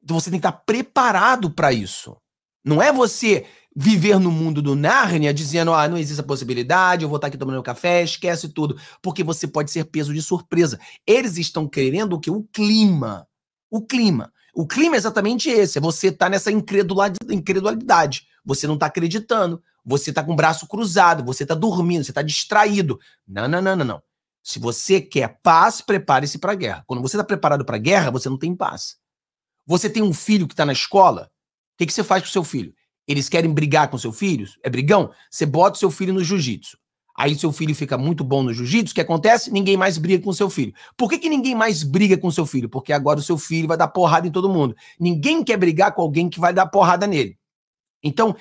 Então você tem que estar preparado para isso. Não é você viver no mundo do Nárnia dizendo: ah, não existe a possibilidade, eu vou estar aqui tomando café, esquece tudo, porque você pode ser peso de surpresa. Eles estão querendo o que? O clima. O clima. O clima é exatamente esse: é você estar tá nessa incredulidade. Você não está acreditando, você está com o braço cruzado, você está dormindo, você está distraído. Não, não, não, não, não. Se você quer paz, prepare-se para a guerra. Quando você está preparado para a guerra, você não tem paz. Você tem um filho que está na escola, o que, que você faz com o seu filho? Eles querem brigar com seu filho? É brigão? Você bota seu filho no jiu-jitsu. Aí seu filho fica muito bom no jiu-jitsu, o que acontece? Ninguém mais briga com seu filho. Por que, que ninguém mais briga com seu filho? Porque agora o seu filho vai dar porrada em todo mundo. Ninguém quer brigar com alguém que vai dar porrada nele. Então,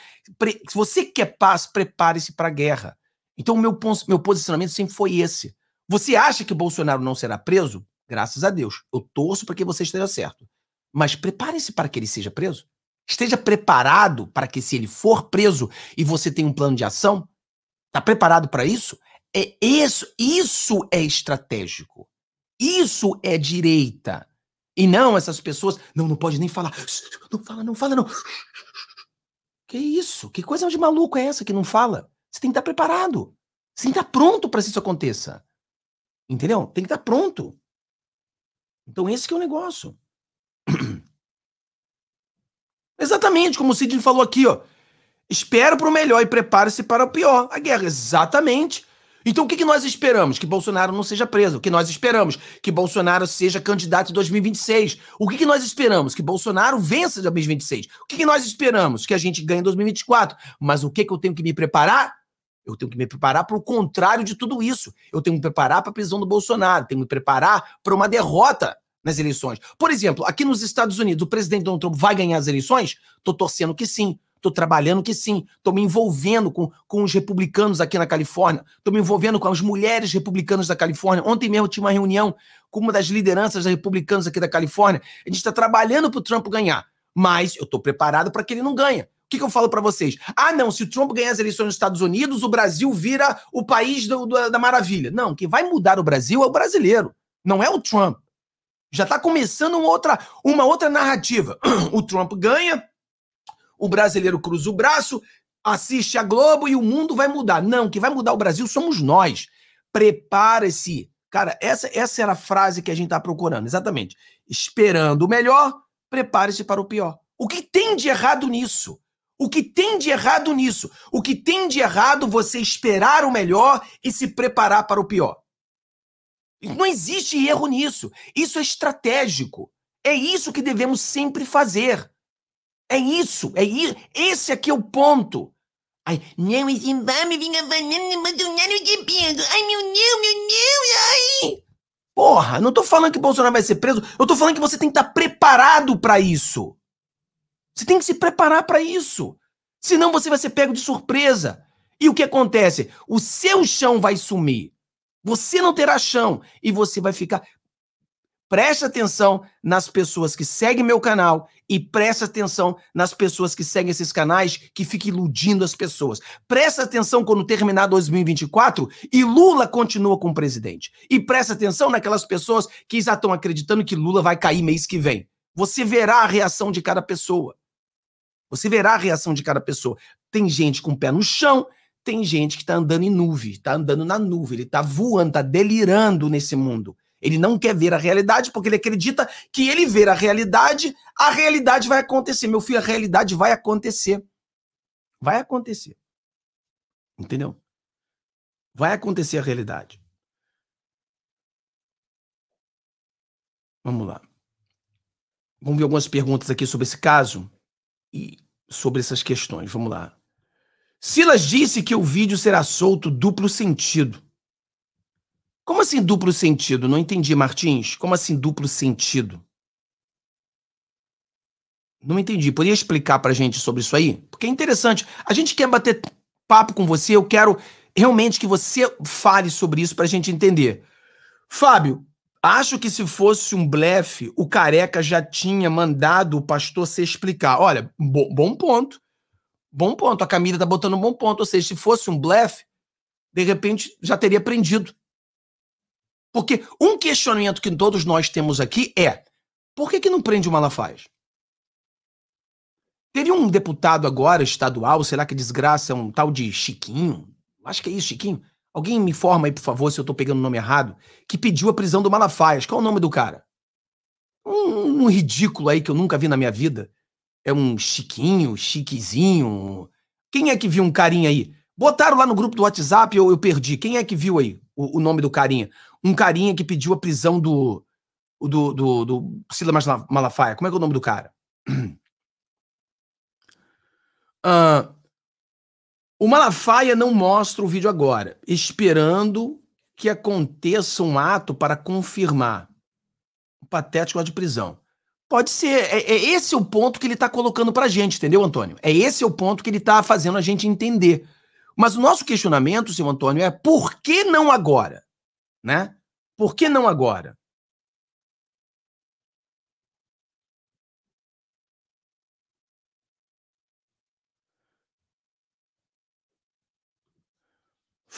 se você quer paz, prepare-se para a guerra. Então, o meu, meu posicionamento sempre foi esse. Você acha que Bolsonaro não será preso? Graças a Deus. Eu torço para que você esteja certo. Mas prepare-se para que ele seja preso. Esteja preparado para que, se ele for preso e você tem um plano de ação, está preparado para isso? É isso, isso é estratégico. Isso é direita. E não essas pessoas, não, não pode nem falar. Não fala, não fala, não. Que isso? Que coisa de maluco é essa que não fala? Você tem que estar tá preparado. Você tem que estar tá pronto para se isso aconteça. Entendeu? Tem que estar tá pronto. Então esse que é o negócio. Exatamente, como o Sidney falou aqui, ó. Espera para o melhor e prepare-se para o pior. A guerra, exatamente. Então o que, que nós esperamos? Que Bolsonaro não seja preso. O que nós esperamos? Que Bolsonaro seja candidato em 2026. O que, que nós esperamos? Que Bolsonaro vença em 2026. O que, que nós esperamos? Que a gente ganhe em 2024. Mas o que, que eu tenho que me preparar? Eu tenho que me preparar para o contrário de tudo isso. Eu tenho que me preparar para a prisão do Bolsonaro. Tenho que me preparar para uma derrota nas eleições. Por exemplo, aqui nos Estados Unidos, o presidente Donald Trump vai ganhar as eleições? Tô torcendo que sim. Tô trabalhando que sim. Tô me envolvendo com, com os republicanos aqui na Califórnia. Tô me envolvendo com as mulheres republicanas da Califórnia. Ontem mesmo eu tive uma reunião com uma das lideranças republicanas aqui da Califórnia. A gente está trabalhando para o Trump ganhar. Mas eu tô preparado para que ele não ganhe. O que, que, eu falo para vocês? Ah, não, se o Trump ganhar as eleições nos Estados Unidos, o Brasil vira o país do, do, da maravilha. Não, quem vai mudar o Brasil é o brasileiro, não é o Trump. Já está começando uma outra, uma outra narrativa. O Trump ganha, o brasileiro cruza o braço, assiste a Globo e o mundo vai mudar. Não, o que vai mudar o Brasil somos nós. Prepare-se. Cara, essa, essa era a frase que a gente está procurando, exatamente. Esperando o melhor, prepare-se para o pior. O que tem de errado nisso? O que tem de errado nisso? O que tem de errado você esperar o melhor e se preparar para o pior? Não existe erro nisso. Isso é estratégico. É isso que devemos sempre fazer. É isso, é isso. Esse aqui é o ponto. Ai, não, esse me vinha banana, Bolsonaro de preso. Ai, meu Deus, meu Deus, ai. Porra, não tô falando que Bolsonaro vai ser preso. Eu tô falando que você tem que estar tá preparado para isso. Você tem que se preparar para isso. Senão você vai ser pego de surpresa. E o que acontece? O seu chão vai sumir. Você não terá chão e você vai ficar. Preste atenção nas pessoas que seguem meu canal e preste atenção nas pessoas que seguem esses canais que ficam iludindo as pessoas. Preste atenção quando terminar 2024 e Lula continua como presidente. E preste atenção naquelas pessoas que já estão acreditando que Lula vai cair mês que vem. Você verá a reação de cada pessoa. Você verá a reação de cada pessoa. Tem gente com o pé no chão, tem gente que está andando em nuvem, está andando na nuvem, ele está voando, está delirando nesse mundo. Ele não quer ver a realidade porque ele acredita que ele ver a realidade, a realidade vai acontecer. Meu filho, a realidade vai acontecer. Vai acontecer. Entendeu? Vai acontecer a realidade. Vamos lá. Vamos ver algumas perguntas aqui sobre esse caso e sobre essas questões. Vamos lá. Silas disse que o vídeo será solto duplo sentido. Como assim duplo sentido? Não entendi, Martins. Como assim duplo sentido? Não entendi. Poderia explicar pra gente sobre isso aí? Porque é interessante. A gente quer bater papo com você. Eu quero realmente que você fale sobre isso pra gente entender. Fábio, acho que se fosse um blefe, o careca já tinha mandado o pastor se explicar. Olha, bo bom ponto. Bom ponto. A Camila tá botando um bom ponto. Ou seja, se fosse um blefe, de repente já teria prendido. Porque um questionamento que todos nós temos aqui é: por que, que não prende o Malafaia? Teria um deputado agora, estadual, será que desgraça, é um tal de Chiquinho? Acho que é isso, Chiquinho. Alguém me informa aí, por favor, se eu tô pegando o nome errado, que pediu a prisão do Malafaia. Qual é o nome do cara? Um, um ridículo aí que eu nunca vi na minha vida é um chiquinho, chiquezinho. Quem é que viu um carinha aí? Botaram lá no grupo do WhatsApp, eu, eu perdi. Quem é que viu aí o, o nome do carinha? Um carinha que pediu a prisão do, do, do, do Sila Malafaia. Como é que é o nome do cara? Uh, o Malafaia não mostra o vídeo agora, esperando que aconteça um ato para confirmar. o patético lá de prisão. Pode ser. É, é esse o ponto que ele está colocando para gente, entendeu, Antônio? É esse o ponto que ele está fazendo a gente entender. Mas o nosso questionamento, seu Antônio, é por que não agora? Né? Por que não agora?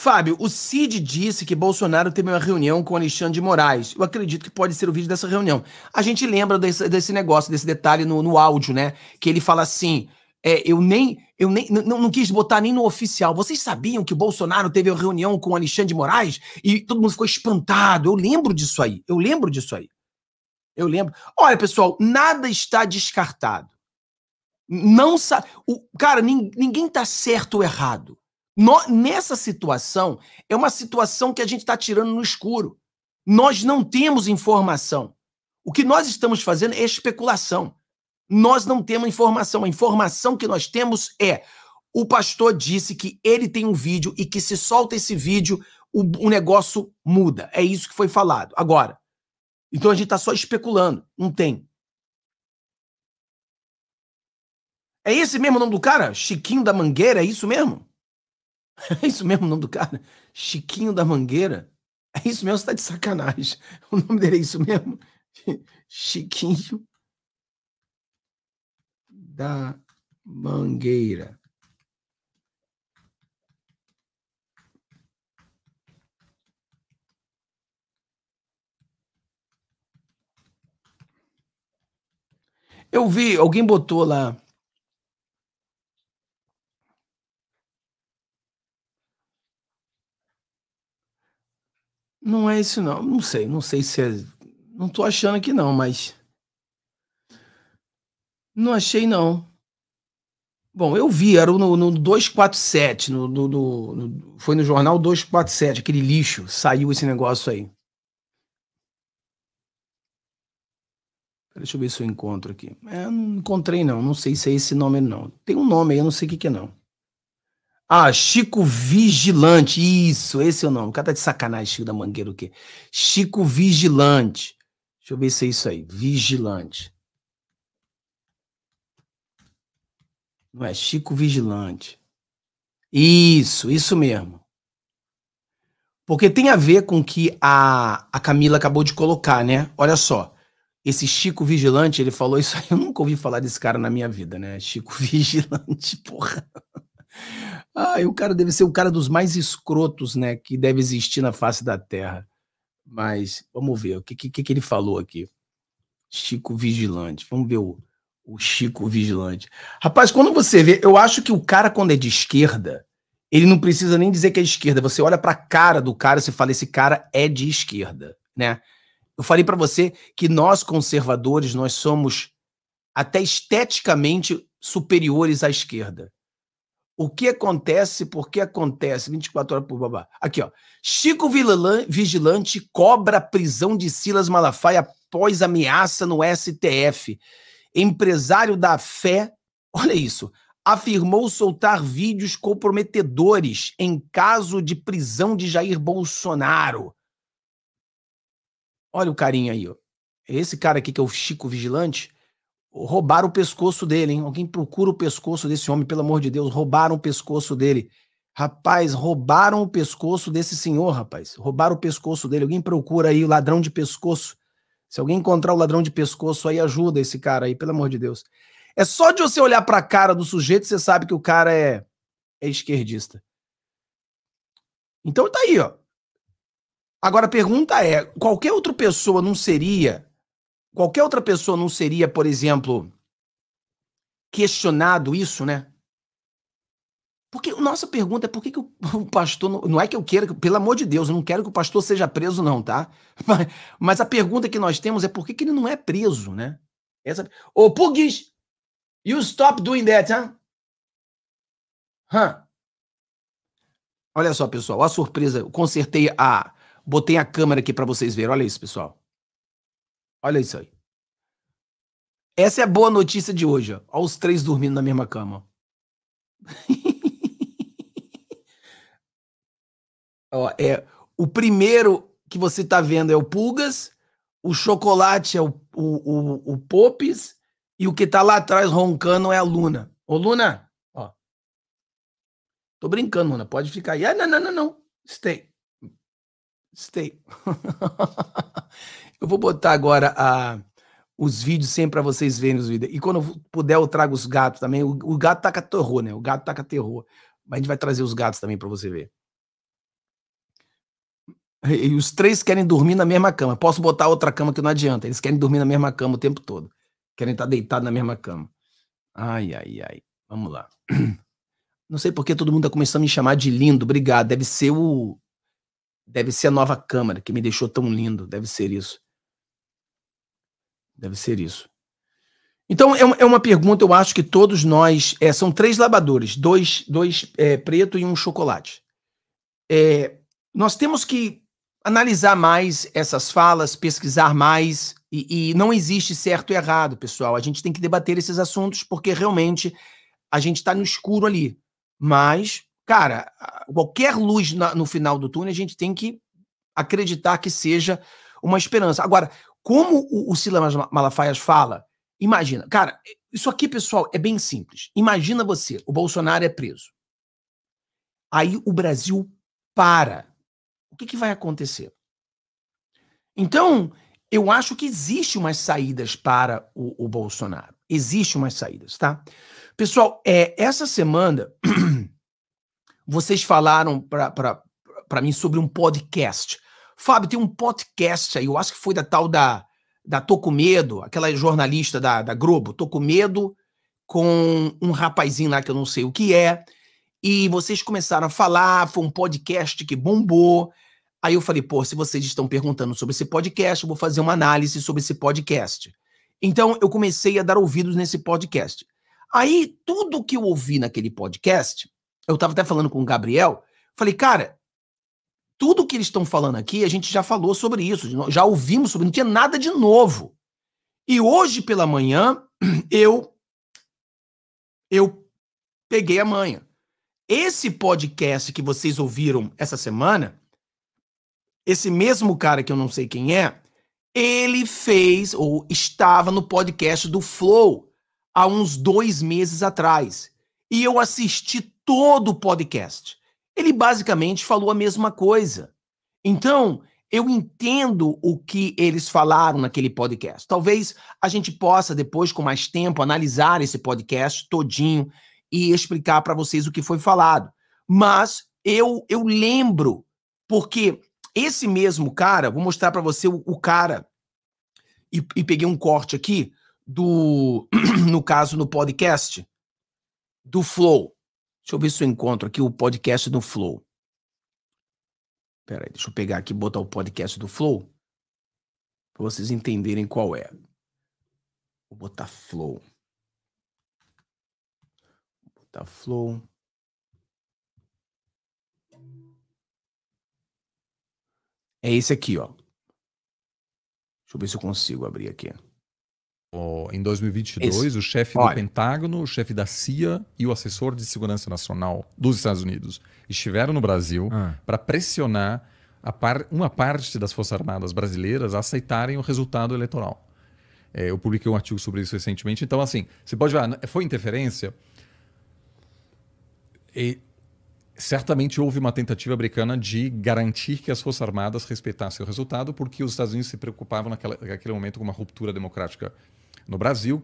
Fábio, o Cid disse que Bolsonaro teve uma reunião com Alexandre de Moraes. Eu acredito que pode ser o vídeo dessa reunião. A gente lembra desse, desse negócio, desse detalhe no, no áudio, né? Que ele fala assim: é, eu nem, eu nem não, não, quis botar nem no oficial. Vocês sabiam que Bolsonaro teve uma reunião com Alexandre de Moraes e todo mundo ficou espantado. Eu lembro disso aí. Eu lembro disso aí. Eu lembro. Olha, pessoal, nada está descartado. Não sa... o Cara, ninguém está certo ou errado. No, nessa situação, é uma situação que a gente está tirando no escuro. Nós não temos informação. O que nós estamos fazendo é especulação. Nós não temos informação. A informação que nós temos é: o pastor disse que ele tem um vídeo e que se solta esse vídeo, o, o negócio muda. É isso que foi falado. Agora, então a gente está só especulando. Não tem. É esse mesmo o nome do cara? Chiquinho da Mangueira? É isso mesmo? É isso mesmo o nome do cara? Chiquinho da Mangueira? É isso mesmo? Você tá de sacanagem. O nome dele é isso mesmo? Chiquinho da Mangueira. Eu vi, alguém botou lá Não é isso, não. Não sei, não sei se é. Não tô achando que não, mas. Não achei, não. Bom, eu vi, era no, no 247, no, no, no, foi no jornal 247, aquele lixo, saiu esse negócio aí. Deixa eu ver se eu encontro aqui. É, não encontrei, não. Não sei se é esse nome, não. Tem um nome aí, eu não sei o que, que é, não. Ah, Chico Vigilante. Isso, esse é o nome. O cara tá de sacanagem, Chico da Mangueira, o quê? Chico Vigilante. Deixa eu ver se é isso aí. Vigilante. Não é? Chico Vigilante. Isso, isso mesmo. Porque tem a ver com que a, a Camila acabou de colocar, né? Olha só. Esse Chico Vigilante, ele falou isso aí. Eu nunca ouvi falar desse cara na minha vida, né? Chico Vigilante, porra. Ah, o cara deve ser o cara dos mais escrotos, né? Que deve existir na face da terra. Mas vamos ver o que, que, que ele falou aqui. Chico Vigilante. Vamos ver o, o Chico Vigilante. Rapaz, quando você vê, eu acho que o cara, quando é de esquerda, ele não precisa nem dizer que é de esquerda. Você olha para cara do cara e fala: esse cara é de esquerda, né? Eu falei para você que nós conservadores nós somos até esteticamente superiores à esquerda. O que acontece, por que acontece? 24 horas por babá. Aqui, ó. Chico Vigilante cobra a prisão de Silas Malafaia após ameaça no STF. Empresário da fé, olha isso, afirmou soltar vídeos comprometedores em caso de prisão de Jair Bolsonaro. Olha o carinha aí, ó. É esse cara aqui que é o Chico Vigilante roubaram o pescoço dele, hein? Alguém procura o pescoço desse homem, pelo amor de Deus, roubaram o pescoço dele. Rapaz, roubaram o pescoço desse senhor, rapaz. Roubaram o pescoço dele. Alguém procura aí o ladrão de pescoço. Se alguém encontrar o ladrão de pescoço aí, ajuda esse cara aí, pelo amor de Deus. É só de você olhar para a cara do sujeito, você sabe que o cara é, é esquerdista. Então tá aí, ó. Agora a pergunta é: qualquer outra pessoa não seria qualquer outra pessoa não seria, por exemplo, questionado isso, né? Porque nossa pergunta é por que, que o, o pastor. Não, não, é que eu queira, pelo amor de Deus, eu não quero que o pastor seja preso, não, tá? Mas, mas a pergunta que nós temos é por que, que ele não é preso, né? Essa, Ô, oh, Pugues, you stop doing that, huh? huh? Olha só, pessoal, a surpresa. Eu consertei a. Botei a câmera aqui para vocês verem. Olha isso, pessoal. Olha isso aí. Essa é a boa notícia de hoje. Ó. Olha os três dormindo na mesma cama. ó, é, o primeiro que você está vendo é o Pulgas, o chocolate é o, o, o, o Popes, e o que está lá atrás roncando é a Luna. Ô, Luna, ó. Tô brincando, Luna. Pode ficar aí. Ah, não, não, não, não. Stay. Stay. Eu vou botar agora a, os vídeos sempre para vocês verem os vídeos. E quando eu puder, eu trago os gatos também. O, o gato tá a terror, né? O gato tá a terror. Mas a gente vai trazer os gatos também para você ver. E os três querem dormir na mesma cama. Posso botar outra cama que não adianta. Eles querem dormir na mesma cama o tempo todo. Querem estar tá deitados na mesma cama. Ai, ai, ai. Vamos lá. Não sei porque todo mundo está começando a me chamar de lindo. Obrigado. Deve ser o. Deve ser a nova câmera que me deixou tão lindo. Deve ser isso. Deve ser isso. Então, é, é, uma pergunta, eu acho que todos nós. É, são três labadores: dois, dois é, preto e um chocolate. É, nós temos que analisar mais essas falas, pesquisar mais. E, e não existe certo e errado, pessoal. A gente tem que debater esses assuntos porque realmente a gente está no escuro ali. Mas, cara, qualquer luz na, no final do túnel, a gente tem que acreditar que seja uma esperança. Agora, como o, o Silas Malafaia fala, imagina, cara, é, isso aqui, pessoal, é bem simples. Imagina você, o Bolsonaro é preso. Aí o Brasil para. O que, que vai acontecer? Então, eu acho que existe umas saídas para o, o Bolsonaro. Existem umas saídas, tá? Pessoal, é, essa semana vocês falaram para mim sobre um podcast. Fábio, tem um podcast aí, eu acho que foi da tal da, da Tô Com Medo, aquela jornalista da, da Globo, Tô Com Medo, com um rapazinho lá que eu não sei o que é, e vocês começaram a falar, foi um podcast que bombou. Aí eu falei, pô, se vocês estão perguntando sobre esse podcast, eu vou fazer uma análise sobre esse podcast. Então eu comecei a dar ouvidos nesse podcast. Aí tudo que eu ouvi naquele podcast, eu estava até falando com o Gabriel, falei, cara, tudo que eles estão falando aqui, a gente já falou sobre isso, já ouvimos sobre, não tinha nada de novo. E hoje pela manhã, eu eu peguei a manha. Esse podcast que vocês ouviram essa semana, esse mesmo cara que eu não sei quem é, ele fez ou estava no podcast do Flow há uns dois meses atrás. E eu assisti todo o podcast ele basicamente falou a mesma coisa. Então, eu entendo o que eles falaram naquele podcast. Talvez a gente possa depois com mais tempo analisar esse podcast todinho e explicar para vocês o que foi falado. Mas eu eu lembro porque esse mesmo cara, vou mostrar para você o, o cara e, e, peguei um corte aqui do no caso no podcast do Flow. Deixa eu ver se eu encontro aqui o podcast do Flow. Peraí, deixa eu pegar aqui e botar o podcast do Flow. Pra vocês entenderem qual é. Vou botar Flow. Vou botar Flow. É esse aqui, ó. Deixa eu ver se eu consigo abrir aqui. Oh, em 2022, Isso. o chefe do Pentágono, o chefe da CIA e o assessor de segurança nacional dos Estados Unidos estiveram no Brasil ah. para pressionar par, uma parte das Forças Armadas brasileiras a aceitarem o resultado eleitoral. É, eu publiquei um artigo sobre isso recentemente. Então, assim, você pode ver, ah, foi interferência. E certamente houve uma tentativa americana de garantir que as Forças Armadas respeitassem o resultado, porque os Estados Unidos se preocupavam naquela, naquele momento com uma ruptura democrática no Brasil.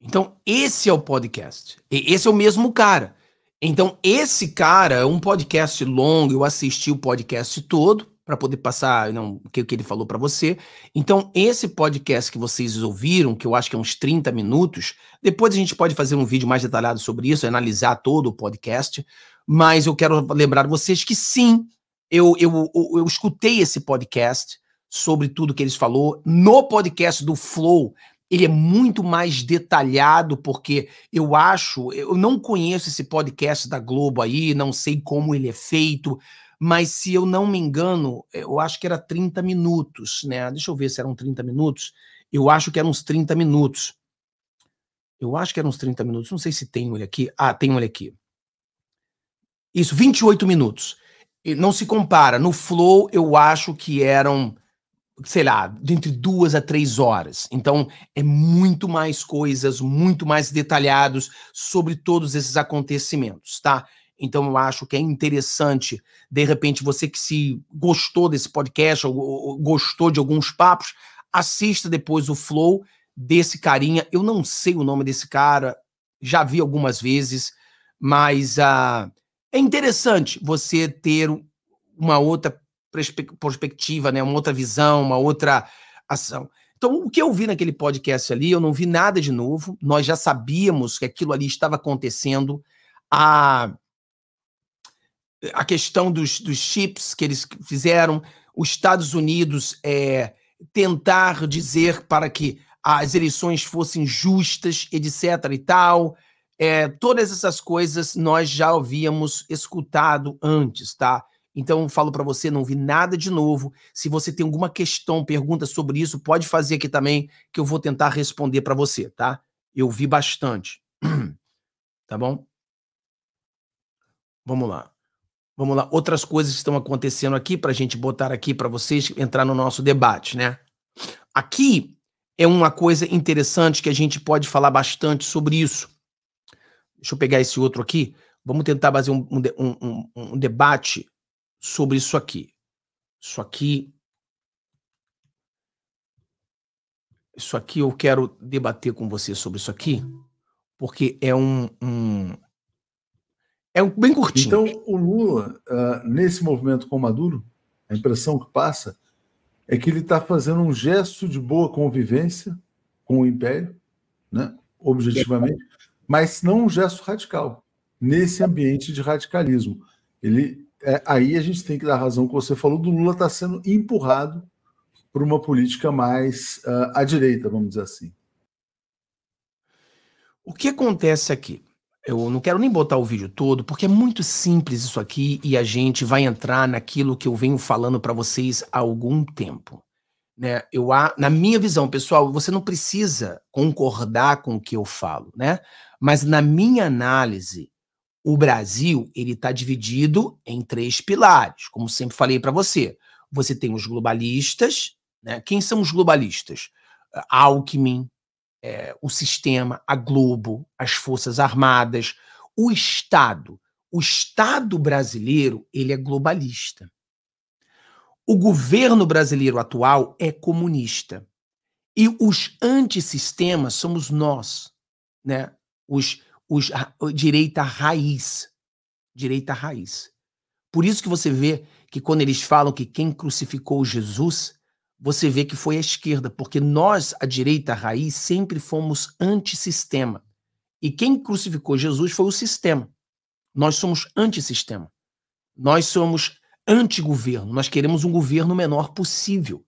Então, esse é o podcast. E esse é o mesmo cara. Então, esse cara, é um podcast longo, eu assisti o podcast todo para poder passar não, o que, que ele falou para você. Então, esse podcast que vocês ouviram, que eu acho que é uns 30 minutos, depois a gente pode fazer um vídeo mais detalhado sobre isso, analisar todo o podcast. Mas eu quero lembrar vocês que sim, eu, eu, eu, eu escutei esse podcast sobre tudo que eles falou no podcast do Flow ele é muito mais detalhado, porque eu acho, eu não conheço esse podcast da Globo aí, não sei como ele é feito, mas se eu não me engano, eu acho que era 30 minutos, né? Deixa eu ver se eram 30 minutos. Eu acho que eram uns 30 minutos. Eu acho que eram uns 30 minutos, não sei se tem ele aqui. Ah, tem ele aqui. Isso, 28 minutos. Não se compara. No Flow, eu acho que eram sei lá, entre duas a três horas. Então, é muito mais coisas, muito mais detalhados sobre todos esses acontecimentos, tá? Então, eu acho que é interessante, de repente, você que se gostou desse podcast, ou, ou gostou de alguns papos, assista depois o Flow desse carinha. Eu não sei o nome desse cara, já vi algumas vezes, mas uh, é interessante você ter uma outra perspectiva, né? uma outra visão, uma outra ação. Então, o que eu vi naquele podcast ali, eu não vi nada de novo. Nós já sabíamos que aquilo ali estava acontecendo. A, a questão dos, dos chips que eles fizeram, os Estados Unidos é, tentar dizer para que as eleições fossem justas, etc. e tal. É, todas essas coisas nós já havíamos escutado antes, tá? Então, falo para você, não vi nada de novo. Se você tem alguma questão, pergunta sobre isso, pode fazer aqui também, que eu vou tentar responder para você, tá? Eu vi bastante. tá bom? Vamos lá. Vamos lá. Outras coisas estão acontecendo aqui para a gente botar aqui para vocês entrar no nosso debate, né? Aqui é uma coisa interessante que a gente pode falar bastante sobre isso. Deixa eu pegar esse outro aqui. Vamos tentar fazer um, um, um, um debate sobre isso aqui. Isso aqui. Isso aqui eu quero debater com você sobre isso aqui, porque é um. um é um bem curtinho. Então, o Lula, uh, nesse movimento com o Maduro, a impressão que passa é que ele está fazendo um gesto de boa convivência com o Império, né? objetivamente, mas não um gesto radical, nesse ambiente de radicalismo. Ele é, aí a gente tem que dar razão que você falou do Lula está sendo empurrado por uma política mais uh, à direita, vamos dizer assim. O que acontece aqui? Eu não quero nem botar o vídeo todo, porque é muito simples isso aqui e a gente vai entrar naquilo que eu venho falando para vocês há algum tempo. Né? Eu, na minha visão, pessoal, você não precisa concordar com o que eu falo, né? Mas na minha análise, o Brasil ele está dividido em três pilares, como sempre falei para você. Você tem os globalistas, né? Quem são os globalistas? Alckmin, é, o sistema, a Globo, as forças armadas, o Estado. O Estado brasileiro ele é globalista. O governo brasileiro atual é comunista. E os antissistemas somos nós, né? Os, os, a, direita raiz. Direita raiz. Por isso que você vê que quando eles falam que quem crucificou Jesus, você vê que foi a esquerda, porque nós, a direita raiz, sempre fomos antissistema. E quem crucificou Jesus foi o sistema. Nós somos antissistema. Nós somos antigoverno. Nós queremos um governo menor possível.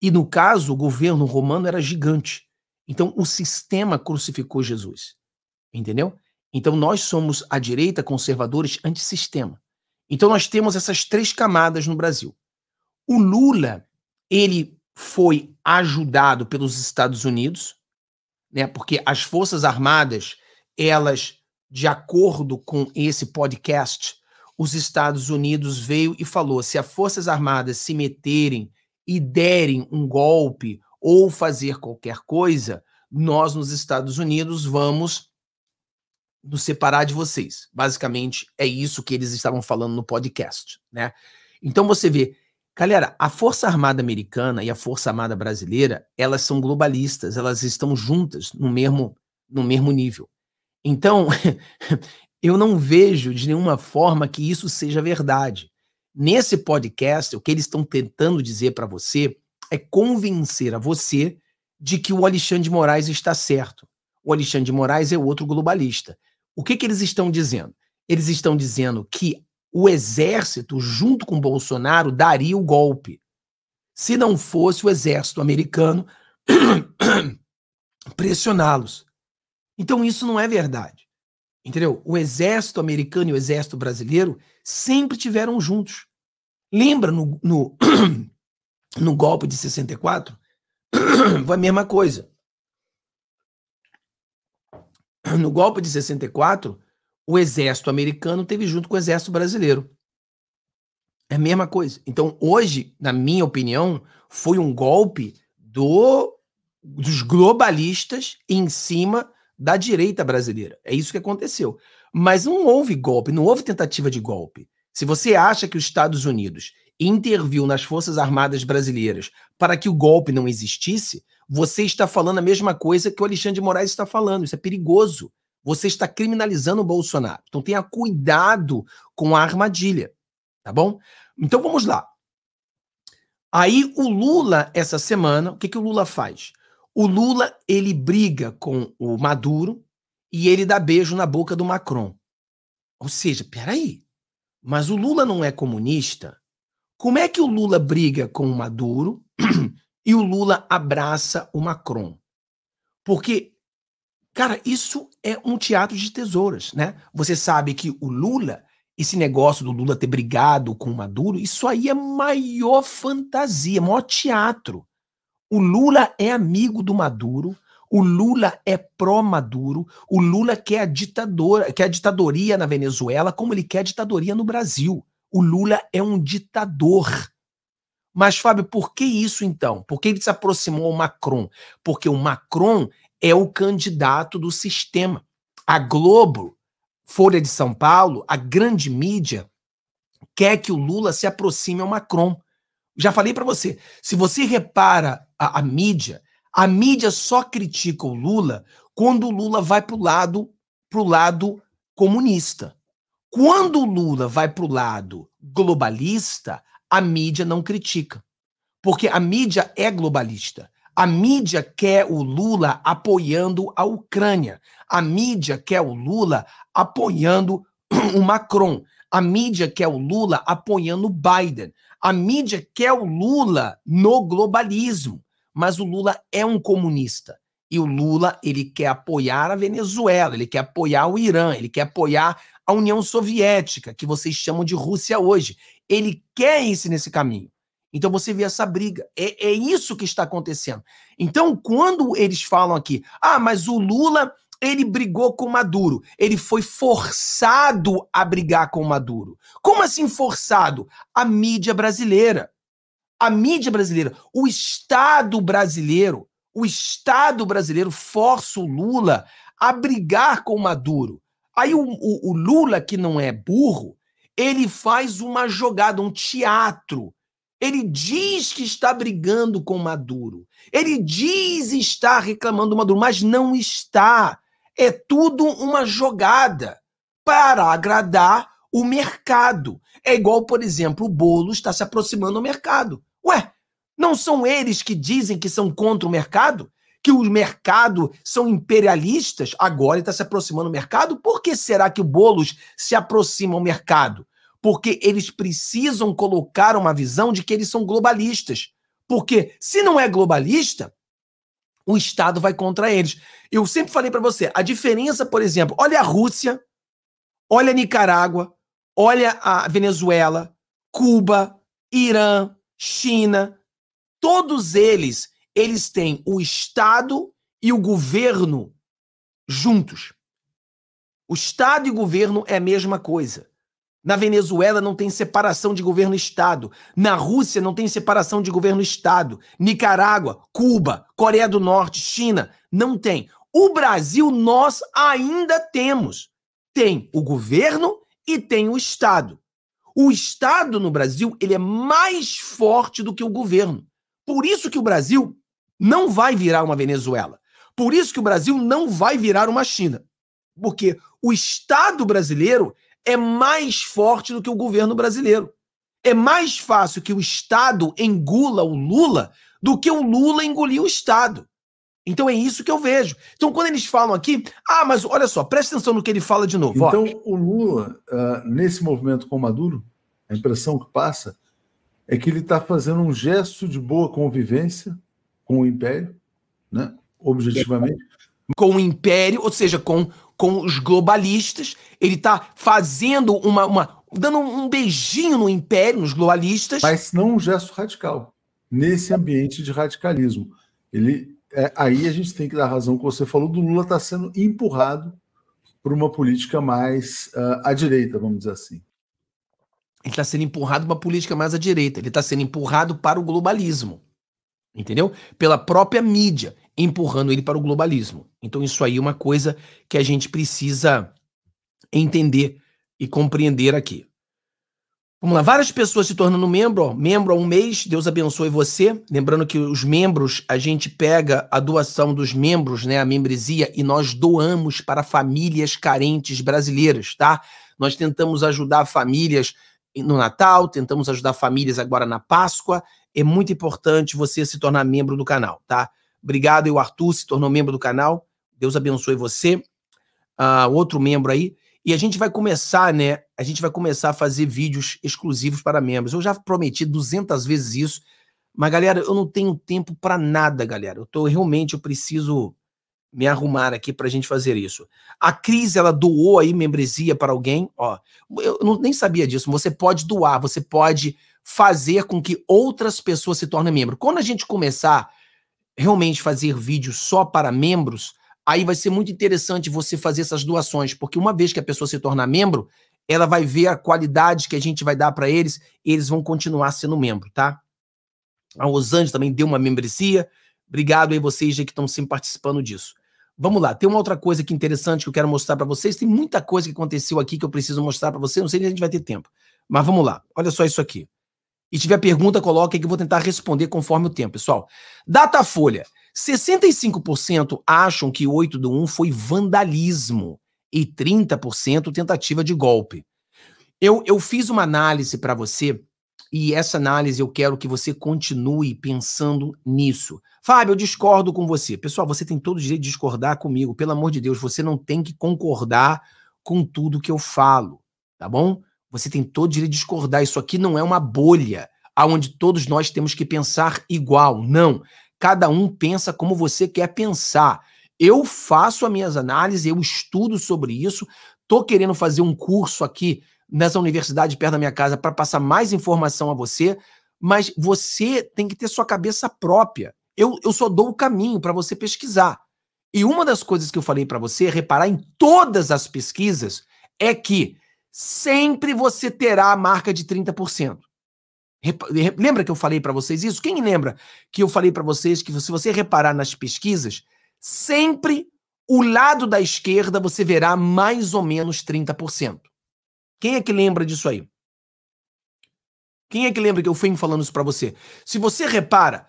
E no caso, o governo romano era gigante. Então, o sistema crucificou Jesus. Entendeu? Então nós somos a direita conservadores antissistema. Então nós temos essas três camadas no Brasil. O Lula, ele foi ajudado pelos Estados Unidos, né? Porque as Forças Armadas, elas de acordo com esse podcast, os Estados Unidos veio e falou: se as Forças Armadas se meterem e derem um golpe ou fazer qualquer coisa, nós nos Estados Unidos vamos nos separar de vocês. Basicamente, é isso que eles estavam falando no podcast, né? Então você vê, galera, a Força Armada Americana e a Força Armada Brasileira, elas são globalistas, elas estão juntas no mesmo, no mesmo nível. Então, eu não vejo de nenhuma forma que isso seja verdade. Nesse podcast, o que eles estão tentando dizer para você é convencer a você de que o Alexandre de Moraes está certo. O Alexandre de Moraes é outro globalista. O que, que eles estão dizendo? Eles estão dizendo que o exército, junto com Bolsonaro, daria o golpe. Se não fosse o exército americano pressioná-los. Então isso não é verdade. Entendeu? O exército americano e o exército brasileiro sempre tiveram juntos. Lembra no, no, no golpe de 64? Foi a mesma coisa. no golpe de 64, o exército americano teve junto com o exército brasileiro. É a mesma coisa. Então, hoje, na minha opinião, foi um golpe do, dos globalistas em cima da direita brasileira. É isso que aconteceu. Mas não houve golpe, não houve tentativa de golpe. Se você acha que os Estados Unidos interviu nas Forças Armadas brasileiras para que o golpe não existisse, você está falando a mesma coisa que o Alexandre de Moraes está falando. Isso é perigoso. Você está criminalizando o Bolsonaro. Então tenha cuidado com a armadilha, tá bom? Então vamos lá. Aí o Lula essa semana, o que que o Lula faz? O Lula ele briga com o Maduro e ele dá beijo na boca do Macron. Ou seja, peraí, mas o Lula não é comunista? Como é que o Lula briga com o Maduro, e o Lula abraça o Macron. Porque, cara, isso é um teatro de tesouras, né? Você sabe que o Lula, esse negócio do Lula ter brigado com o Maduro, isso aí é maior fantasia, maior teatro. O Lula é amigo do Maduro, o Lula é pró-Maduro, o Lula quer a, ditador, quer a ditadoria na Venezuela, como ele quer a ditadoria no Brasil. O Lula é um ditador. Mas, Fábio, por que isso então? Por que ele se aproximou ao Macron? Porque o Macron é o candidato do sistema. A Globo, Folha de São Paulo, a grande mídia, quer que o Lula se aproxime ao Macron. Já falei para você, se você repara a, a, mídia, a mídia só critica o Lula quando o Lula vai para o lado, pro lado comunista. Quando o Lula vai para o lado globalista, a mídia não critica. Porque a mídia é globalista. A mídia quer o Lula apoiando a Ucrânia. A mídia quer o Lula apoiando o Macron. A mídia quer o Lula apoiando o Biden. A mídia quer o Lula no globalismo. Mas o Lula é um comunista. E o Lula, ele quer apoiar a Venezuela, ele quer apoiar o Irã, ele quer apoiar a União Soviética, que vocês chamam de Rússia hoje. Ele quer ir nesse caminho. Então você vê essa briga. É, é isso que está acontecendo. Então, quando eles falam aqui, ah, mas o Lula ele brigou com Maduro. Ele foi forçado a brigar com Maduro. Como assim forçado? A mídia brasileira. A mídia brasileira, o Estado brasileiro, o Estado brasileiro força o Lula a brigar com Maduro. Aí o, o, o Lula, que não é burro, ele faz uma jogada, um teatro. Ele diz que está brigando com Maduro. Ele diz estar reclamando do Maduro, mas não está. É tudo uma jogada para agradar o mercado. É igual, por exemplo, o bolo está se aproximando do mercado. Ué, não são eles que dizem que são contra o mercado? que os mercados são imperialistas, agora está se aproximando do mercado. Por que será que o Boulos se aproxima ao mercado? Porque eles precisam colocar uma visão de que eles são globalistas. Porque se não é globalista, o Estado vai contra eles. Eu sempre falei para você, a diferença, por exemplo, olha a Rússia, olha a Nicarágua, olha a Venezuela, Cuba, Irã, China, todos eles eles têm o Estado e o governo juntos. O Estado e o governo é a mesma coisa. Na Venezuela não tem separação de governo e Estado. Na Rússia não tem separação de governo e Estado. Nicarágua, Cuba, Coreia do Norte, China, não tem. O Brasil nós ainda temos. Tem o governo e tem o Estado. O Estado no Brasil ele é mais forte do que o governo. Por isso que o Brasil não vai virar uma Venezuela. Por isso que o Brasil não vai virar uma China. Porque o Estado brasileiro é mais forte do que o governo brasileiro. É mais fácil que o Estado engula o Lula do que o Lula engolir o Estado. Então é isso que eu vejo. Então quando eles falam aqui, ah, mas olha só, presta atenção no que ele fala de novo. Então ó. o Lula, uh, nesse movimento com o Maduro, a impressão que passa é que ele está fazendo um gesto de boa convivência com o Império, né? objetivamente. Com o Império, ou seja, com, com os globalistas, ele está fazendo uma, uma. dando um beijinho no Império, nos globalistas. Mas não um gesto radical, nesse ambiente de radicalismo. Ele, é, aí a gente tem que dar razão que você falou do Lula está sendo empurrado por uma política mais uh, à direita, vamos dizer assim. Ele está sendo empurrado para uma política mais à direita, ele está sendo empurrado para o globalismo entendeu? Pela própria mídia, empurrando ele para o globalismo. Então isso aí é uma coisa que a gente precisa entender e compreender aqui. Vamos lá, várias pessoas se tornando membro, ó, membro há um mês, Deus abençoe você. Lembrando que os membros, a gente pega a doação dos membros, né, a membresia, e nós doamos para famílias carentes brasileiras, tá? Nós tentamos ajudar famílias no Natal, tentamos ajudar famílias agora na Páscoa, é muito importante você se tornar membro do canal, tá? Obrigado, e o Arthur se tornou membro do canal. Deus abençoe você. Uh, outro membro aí. E a gente vai começar, né? A gente vai começar a fazer vídeos exclusivos para membros. Eu já prometi 200 vezes isso, mas galera, eu não tenho tempo para nada, galera. Eu tô realmente eu preciso me arrumar aqui para a gente fazer isso. A Cris, ela doou aí membresia para alguém, ó. Eu não, nem sabia disso. Você pode doar, você pode fazer com que outras pessoas se tornem membro. Quando a gente começar realmente fazer vídeo só para membros, aí vai ser muito interessante você fazer essas doações, porque uma vez que a pessoa se tornar membro, ela vai ver a qualidade que a gente vai dar para eles, e eles vão continuar sendo membro, tá? A Rosângela também deu uma membresia. Obrigado aí vocês que estão sempre participando disso. Vamos lá, tem uma outra coisa aqui interessante que eu quero mostrar para vocês. Tem muita coisa que aconteceu aqui que eu preciso mostrar para vocês, não sei se a gente vai ter tempo. Mas vamos lá. Olha só isso aqui e tiver pergunta, coloque aí que eu vou tentar responder conforme o tempo, pessoal. Datafolha. 65% acham que 8 do 1 foi vandalismo e 30% tentativa de golpe. Eu, eu fiz uma análise para você e essa análise eu quero que você continue pensando nisso. Fábio, eu discordo com você. Pessoal, você tem todo o direito de discordar comigo. Pelo amor de Deus, você não tem que concordar com tudo que eu falo, tá bom? Você tem todo o direito de discordar. Isso aqui não é uma bolha aonde todos nós temos que pensar igual. Não. Cada um pensa como você quer pensar. Eu faço as minhas análises, eu estudo sobre isso. Tô querendo fazer um curso aqui nessa universidade perto da minha casa para passar mais informação a você, mas você tem que ter sua cabeça própria. Eu, eu só dou o caminho para você pesquisar. E uma das coisas que eu falei para você, reparar em todas as pesquisas, é que sempre você terá a marca de 30%. Lembra que eu falei para vocês isso? Quem lembra que eu falei para vocês que se você reparar nas pesquisas, sempre o lado da esquerda você verá mais ou menos 30%. Quem é que lembra disso aí? Quem é que lembra que eu fui falando isso para você? Se você repara,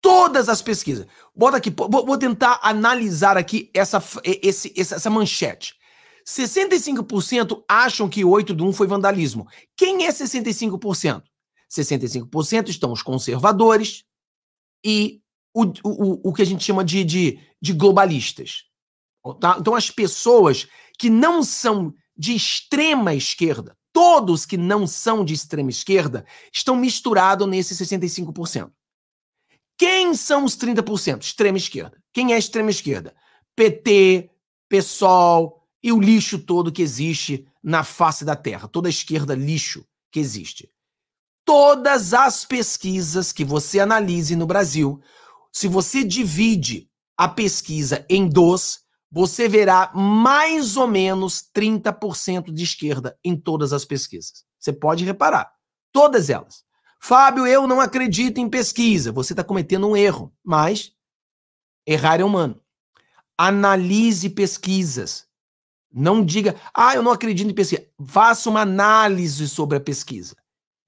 todas as pesquisas. Bota aqui, vou tentar analisar aqui essa, esse, essa manchete. 65% acham que 8 de 1 foi vandalismo. Quem é 65%? 65% estão os conservadores e o, o, o que a gente chama de, de, de globalistas. Tá? Então, as pessoas que não são de extrema esquerda, todos que não são de extrema esquerda, estão misturados nesse 65%. Quem são os 30%? Extrema esquerda. Quem é extrema esquerda? PT, PSOL, e o lixo todo que existe na face da Terra, toda a esquerda lixo que existe. Todas as pesquisas que você analise no Brasil, se você divide a pesquisa em dois, você verá mais ou menos 30% de esquerda em todas as pesquisas. Você pode reparar, todas elas. Fábio, eu não acredito em pesquisa. Você está cometendo um erro, mas errar é humano. Analise pesquisas não diga, ah, eu não acredito em pesquisa. Faça uma análise sobre a pesquisa.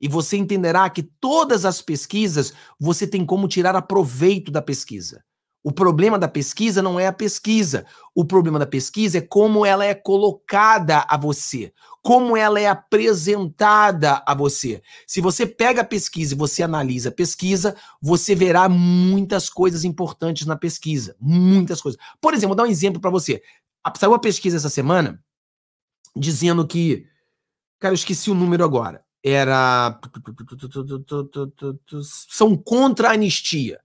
E você entenderá que todas as pesquisas você tem como tirar proveito da pesquisa. O problema da pesquisa não é a pesquisa. O problema da pesquisa é como ela é colocada a você, como ela é apresentada a você. Se você pega a pesquisa e você analisa a pesquisa, você verá muitas coisas importantes na pesquisa, muitas coisas. Por exemplo, vou dar um exemplo para você. Ah, saiu uma pesquisa essa semana dizendo que. Cara, eu esqueci o número agora. Era. São contra a anistia.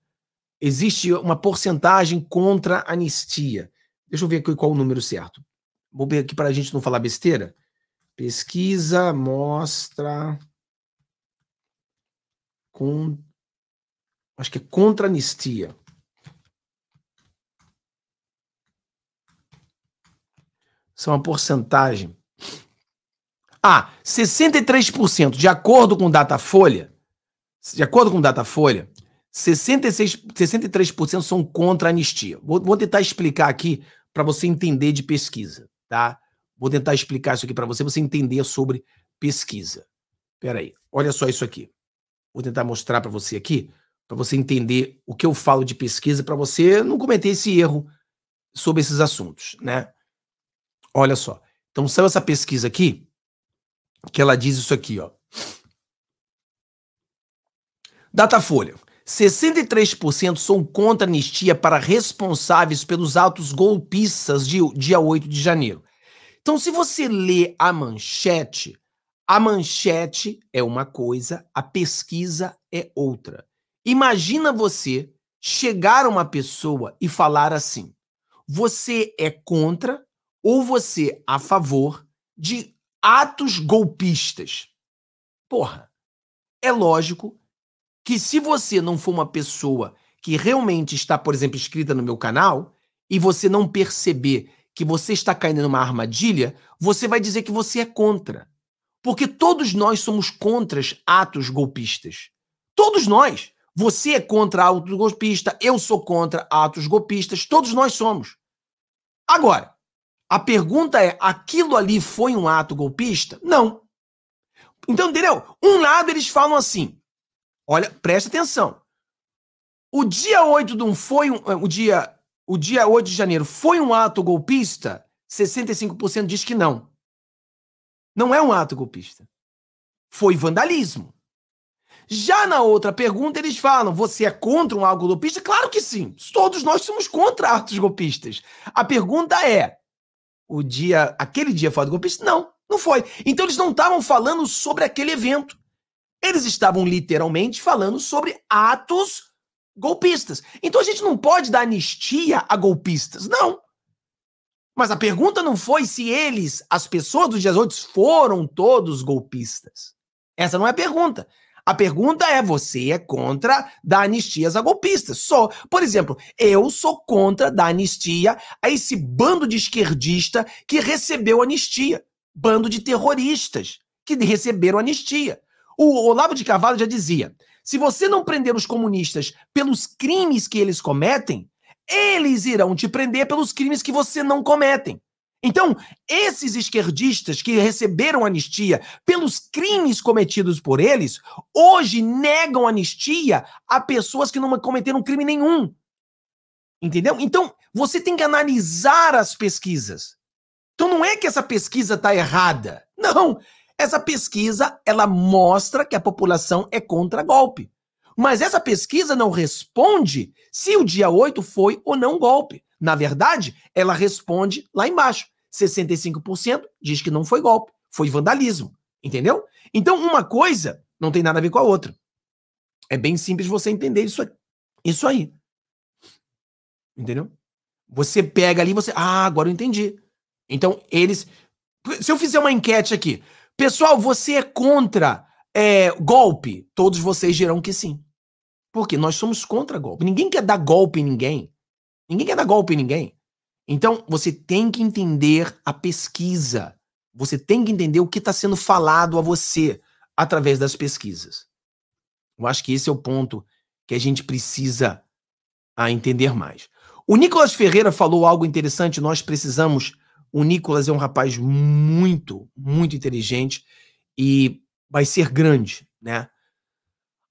Existe uma porcentagem contra a anistia. Deixa eu ver aqui qual o número certo. Vou ver aqui para a gente não falar besteira. Pesquisa mostra. Com, acho que é contra anistia. Isso é uma porcentagem. Ah, 63%, de acordo com Datafolha, de acordo com Datafolha, 63% são contra a anistia. Vou, vou tentar explicar aqui para você entender de pesquisa, tá? Vou tentar explicar isso aqui para você, você entender sobre pesquisa. Pera aí, olha só isso aqui. Vou tentar mostrar para você aqui, para você entender o que eu falo de pesquisa, para você não cometer esse erro sobre esses assuntos, né? Olha só. Então saiu essa pesquisa aqui, que ela diz isso aqui, ó. Datafolha. 63% são contra anistia para responsáveis pelos atos golpistas de dia 8 de janeiro. Então, se você lê a manchete, a manchete é uma coisa, a pesquisa é outra. Imagina você chegar a uma pessoa e falar assim: você é contra ou você a favor de atos golpistas. Porra, é lógico que se você não for uma pessoa que realmente está, por exemplo, inscrita no meu canal e você não perceber que você está caindo numa armadilha, você vai dizer que você é contra. Porque todos nós somos contra atos golpistas. Todos nós. Você é contra atos golpistas, eu sou contra atos golpistas, todos nós somos. Agora, a pergunta é: aquilo ali foi um ato golpista? Não. Então, entendeu? Um lado eles falam assim: olha, presta atenção. O dia 8 de um foi um, o dia o dia 8 de janeiro foi um ato golpista? 65% diz que não. Não é um ato golpista. Foi vandalismo. Já na outra pergunta, eles falam: você é contra um ato golpista? Claro que sim. Todos nós somos contra atos golpistas. A pergunta é: o dia, aquele dia fora do golpista? Não, não foi. Então eles não estavam falando sobre aquele evento. Eles estavam literalmente falando sobre atos golpistas. Então a gente não pode dar anistia a golpistas, não. Mas a pergunta não foi se eles, as pessoas dos dias 8, foram todos golpistas. Essa não é a pergunta. A pergunta é: você é contra dar anistias a golpistas? Só, Por exemplo, eu sou contra dar anistia a esse bando de esquerdista que recebeu anistia. Bando de terroristas que receberam anistia. O Olavo de Carvalho já dizia: se você não prender os comunistas pelos crimes que eles cometem, eles irão te prender pelos crimes que você não cometem. Então, esses esquerdistas que receberam anistia pelos crimes cometidos por eles, hoje negam anistia a pessoas que não cometeram crime nenhum. Entendeu? Então, você tem que analisar as pesquisas. Então, não é que essa pesquisa está errada. Não. Essa pesquisa, ela mostra que a população é contra golpe. Mas essa pesquisa não responde se o dia 8 foi ou não golpe. Na verdade, ela responde lá embaixo. 65% diz que não foi golpe, foi vandalismo, entendeu? Então, uma coisa não tem nada a ver com a outra. É bem simples você entender isso, isso aí. Entendeu? Você pega ali e você. Ah, agora eu entendi. Então, eles. Se eu fizer uma enquete aqui, pessoal, você é contra é, golpe? Todos vocês dirão que sim. Porque nós somos contra golpe. Ninguém quer dar golpe em ninguém. Ninguém quer dar golpe em ninguém. Então, você tem que entender a pesquisa. Você tem que entender o que está sendo falado a você através das pesquisas. Eu acho que esse é o ponto que a gente precisa a ah, entender mais. O Nicolas Ferreira falou algo interessante, nós precisamos. O Nicolas é um rapaz muito, muito inteligente e vai ser grande, né?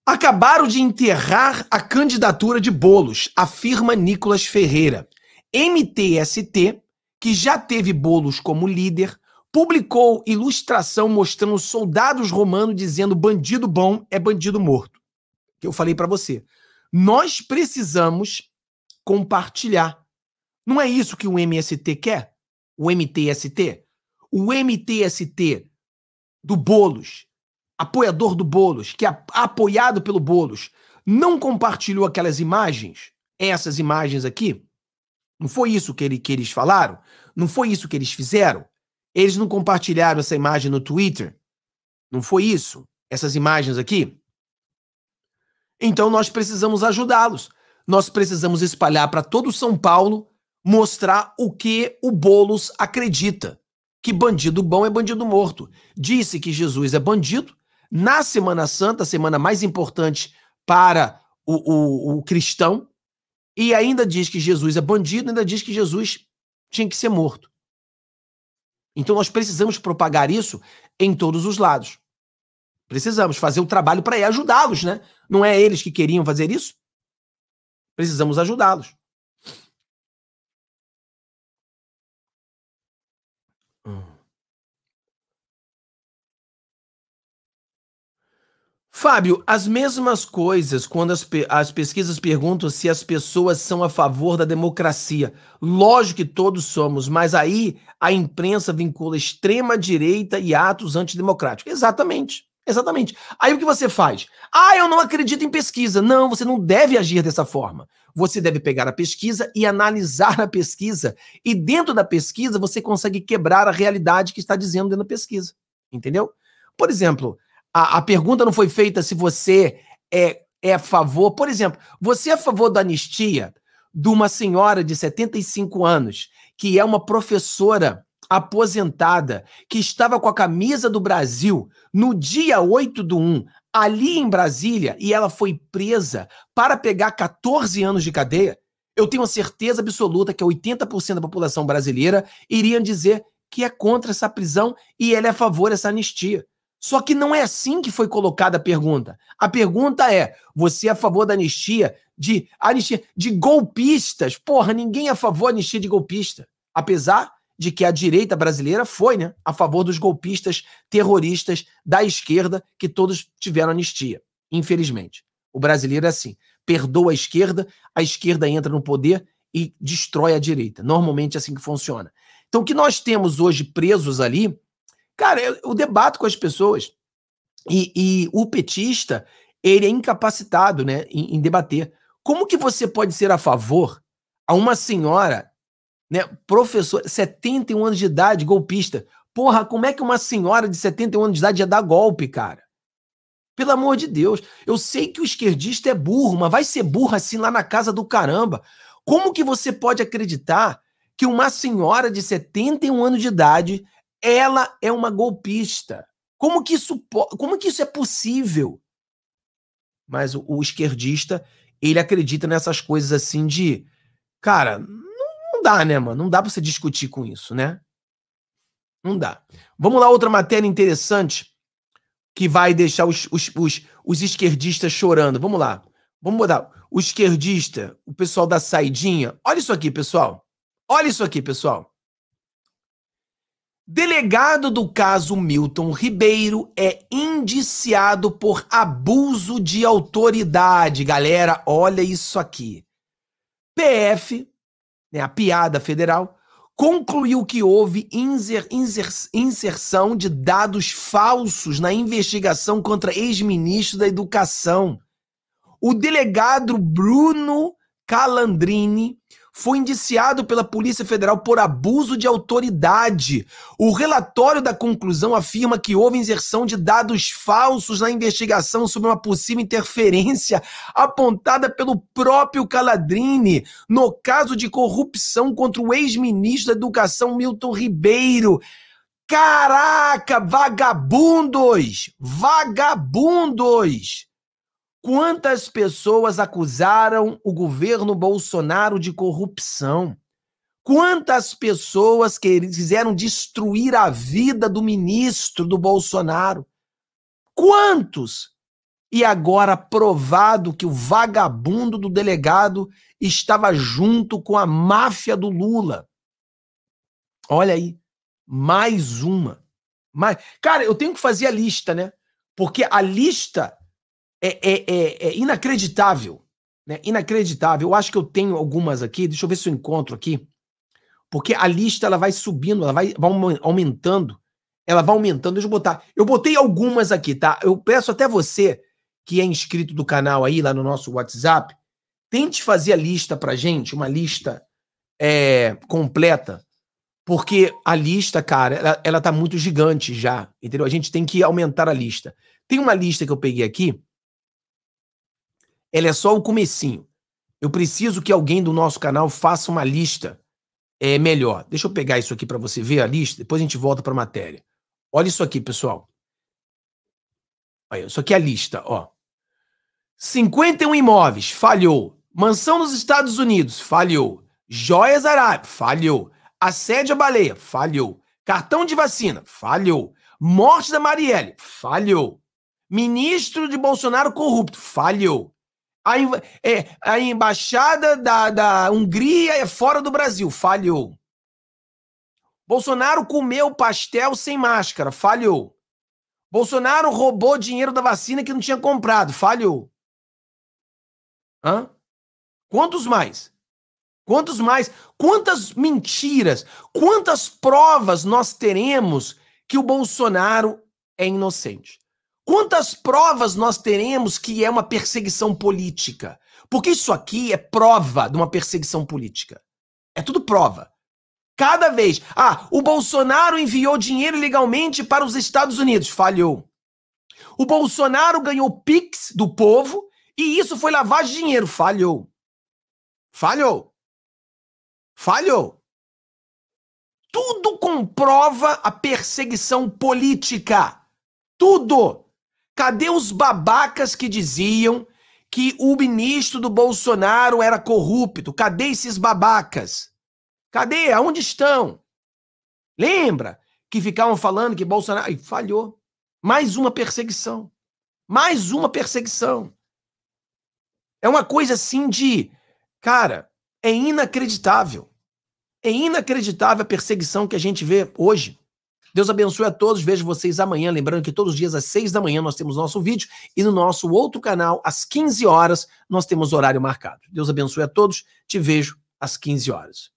Acabaram de enterrar a candidatura de Bolos, afirma Nicolas Ferreira. MTST, que já teve Bolos como líder, publicou ilustração mostrando soldados romanos dizendo bandido bom é bandido morto. Que eu falei para você. Nós precisamos compartilhar. Não é isso que o MST quer? O MTST? O MTST do Bolos, apoiador do Bolos, que é apoiado pelo Bolos, não compartilhou aquelas imagens, essas imagens aqui, não foi isso que, ele, que eles falaram? Não foi isso que eles fizeram? Eles não compartilharam essa imagem no Twitter? Não foi isso? Essas imagens aqui? Então nós precisamos ajudá-los. Nós precisamos espalhar para todo São Paulo, mostrar o que o Bolos acredita. Que bandido bom é bandido morto. Disse que Jesus é bandido. Na Semana Santa, a semana mais importante para o, o, o cristão, e ainda diz que Jesus é bandido, ainda diz que Jesus tinha que ser morto. Então nós precisamos propagar isso em todos os lados. Precisamos fazer o trabalho para ajudá-los, né? Não é eles que queriam fazer isso? Precisamos ajudá-los. Fábio, as mesmas coisas quando as, pe as pesquisas perguntam se as pessoas são a favor da democracia. Lógico que todos somos, mas aí a imprensa vincula extrema-direita e atos antidemocráticos. Exatamente. Exatamente. Aí o que você faz? Ah, eu não acredito em pesquisa. Não, você não deve agir dessa forma. Você deve pegar a pesquisa e analisar a pesquisa. E dentro da pesquisa, você consegue quebrar a realidade que está dizendo dentro da pesquisa. Entendeu? Por exemplo, a, a pergunta não foi feita se você é, é a favor. Por exemplo, você é a favor da anistia de uma senhora de 75 anos, que é uma professora aposentada, que estava com a camisa do Brasil no dia 8 do 1, ali em Brasília, e ela foi presa para pegar 14 anos de cadeia? Eu tenho a certeza absoluta que 80% da população brasileira iriam dizer que é contra essa prisão e ela é a favor dessa anistia. Só que não é assim que foi colocada a pergunta. A pergunta é: você é a favor da anistia de anistia de golpistas? Porra, ninguém é a favor da anistia de golpista. Apesar de que a direita brasileira foi, né, a favor dos golpistas terroristas da esquerda que todos tiveram anistia, infelizmente. O brasileiro é assim, perdoa a esquerda, a esquerda entra no poder e destrói a direita. Normalmente é assim que funciona. Então o que nós temos hoje presos ali Cara, eu, eu debato com as pessoas e, e, o petista, ele é incapacitado né, em, em debater. Como que você pode ser a favor a uma senhora, né, professor, 71 anos de idade, golpista? Porra, como é que uma senhora de 71 anos de idade ia dar golpe, cara? Pelo amor de Deus. Eu sei que o esquerdista é burro, mas vai ser burro assim lá na casa do caramba. Como que você pode acreditar que uma senhora de 71 anos de idade ela é uma golpista. Como que isso, como que isso é possível? Mas o, o esquerdista, ele acredita nessas coisas assim de, cara, não, não dá, né, mano? Não dá para você discutir com isso, né? Não dá. Vamos lá, outra matéria interessante que vai deixar os, os, os, os esquerdistas chorando. Vamos lá. Vamos mudar. O esquerdista, o pessoal da saidinha. Olha isso aqui, pessoal. Olha isso aqui, pessoal. Delegado do caso Milton Ribeiro é indiciado por abuso de autoridade. Galera, olha isso aqui. PF, né, a piada federal, concluiu que houve inser, inser, inserção de dados falsos na investigação contra ex-ministro da Educação. O delegado Bruno Calandrini foi indiciado pela Polícia Federal por abuso de autoridade. O relatório da conclusão afirma que houve inserção de dados falsos na investigação sobre uma possível interferência apontada pelo próprio Caladrini no caso de corrupção contra o ex-ministro da Educação Milton Ribeiro. Caraca, vagabundos! Vagabundos! Quantas pessoas acusaram o governo Bolsonaro de corrupção? Quantas pessoas quiseram destruir a vida do ministro do Bolsonaro? Quantos? E agora provado que o vagabundo do delegado estava junto com a máfia do Lula. Olha aí, mais uma. Mas, Cara, eu tenho que fazer a lista, né? Porque a lista é, é, é, é inacreditável. Né? Inacreditável. Eu acho que eu tenho algumas aqui. Deixa eu ver se eu encontro aqui. Porque a lista ela vai subindo, ela vai, vai aumentando. Ela vai aumentando. Deixa eu botar. Eu botei algumas aqui, tá? Eu peço até você que é inscrito do canal aí, lá no nosso WhatsApp, tente fazer a lista pra gente, uma lista é, completa. Porque a lista, cara, ela, ela tá muito gigante já, entendeu? A gente tem que aumentar a lista. Tem uma lista que eu peguei aqui, ela é só o comecinho. Eu preciso que alguém do nosso canal faça uma lista é, melhor. Deixa eu pegar isso aqui para você ver a lista, depois a gente volta para a matéria. Olha isso aqui, pessoal. Olha, isso aqui é a lista, ó. 51 imóveis, falhou. Mansão nos Estados Unidos, falhou. Joias Arábia, falhou. Assédio à baleia, falhou. Cartão de vacina, falhou. Morte da Marielle, falhou. Ministro de Bolsonaro corrupto, falhou. A, é, a embaixada da, da Hungria é fora do Brasil, falhou. Bolsonaro comeu pastel sem máscara, falhou. Bolsonaro roubou dinheiro da vacina que não tinha comprado, falhou. Hã? Quantos mais? Quantos mais? Quantas mentiras, quantas provas nós teremos que o Bolsonaro é inocente? Quantas provas nós teremos que é uma perseguição política? Porque isso aqui é prova de uma perseguição política. É tudo prova. Cada vez. Ah, o Bolsonaro enviou dinheiro ilegalmente para os Estados Unidos. Falhou. O Bolsonaro ganhou PIX do povo e isso foi lavagem de dinheiro. Falhou. Falhou. Falhou. Tudo comprova a perseguição política. Tudo. Cadê os babacas que diziam que o ministro do Bolsonaro era corrupto? Cadê esses babacas? Cadê? Aonde estão? Lembra que ficavam falando que Bolsonaro. Ai, falhou. Mais uma perseguição. Mais uma perseguição. É uma coisa assim de. Cara, é inacreditável. É inacreditável a perseguição que a gente vê hoje. Deus abençoe a todos. Vejo vocês amanhã. Lembrando que todos os dias às 6 da manhã nós temos nosso vídeo e no nosso outro canal, às 15 horas, nós temos horário marcado. Deus abençoe a todos. Te vejo às 15 horas.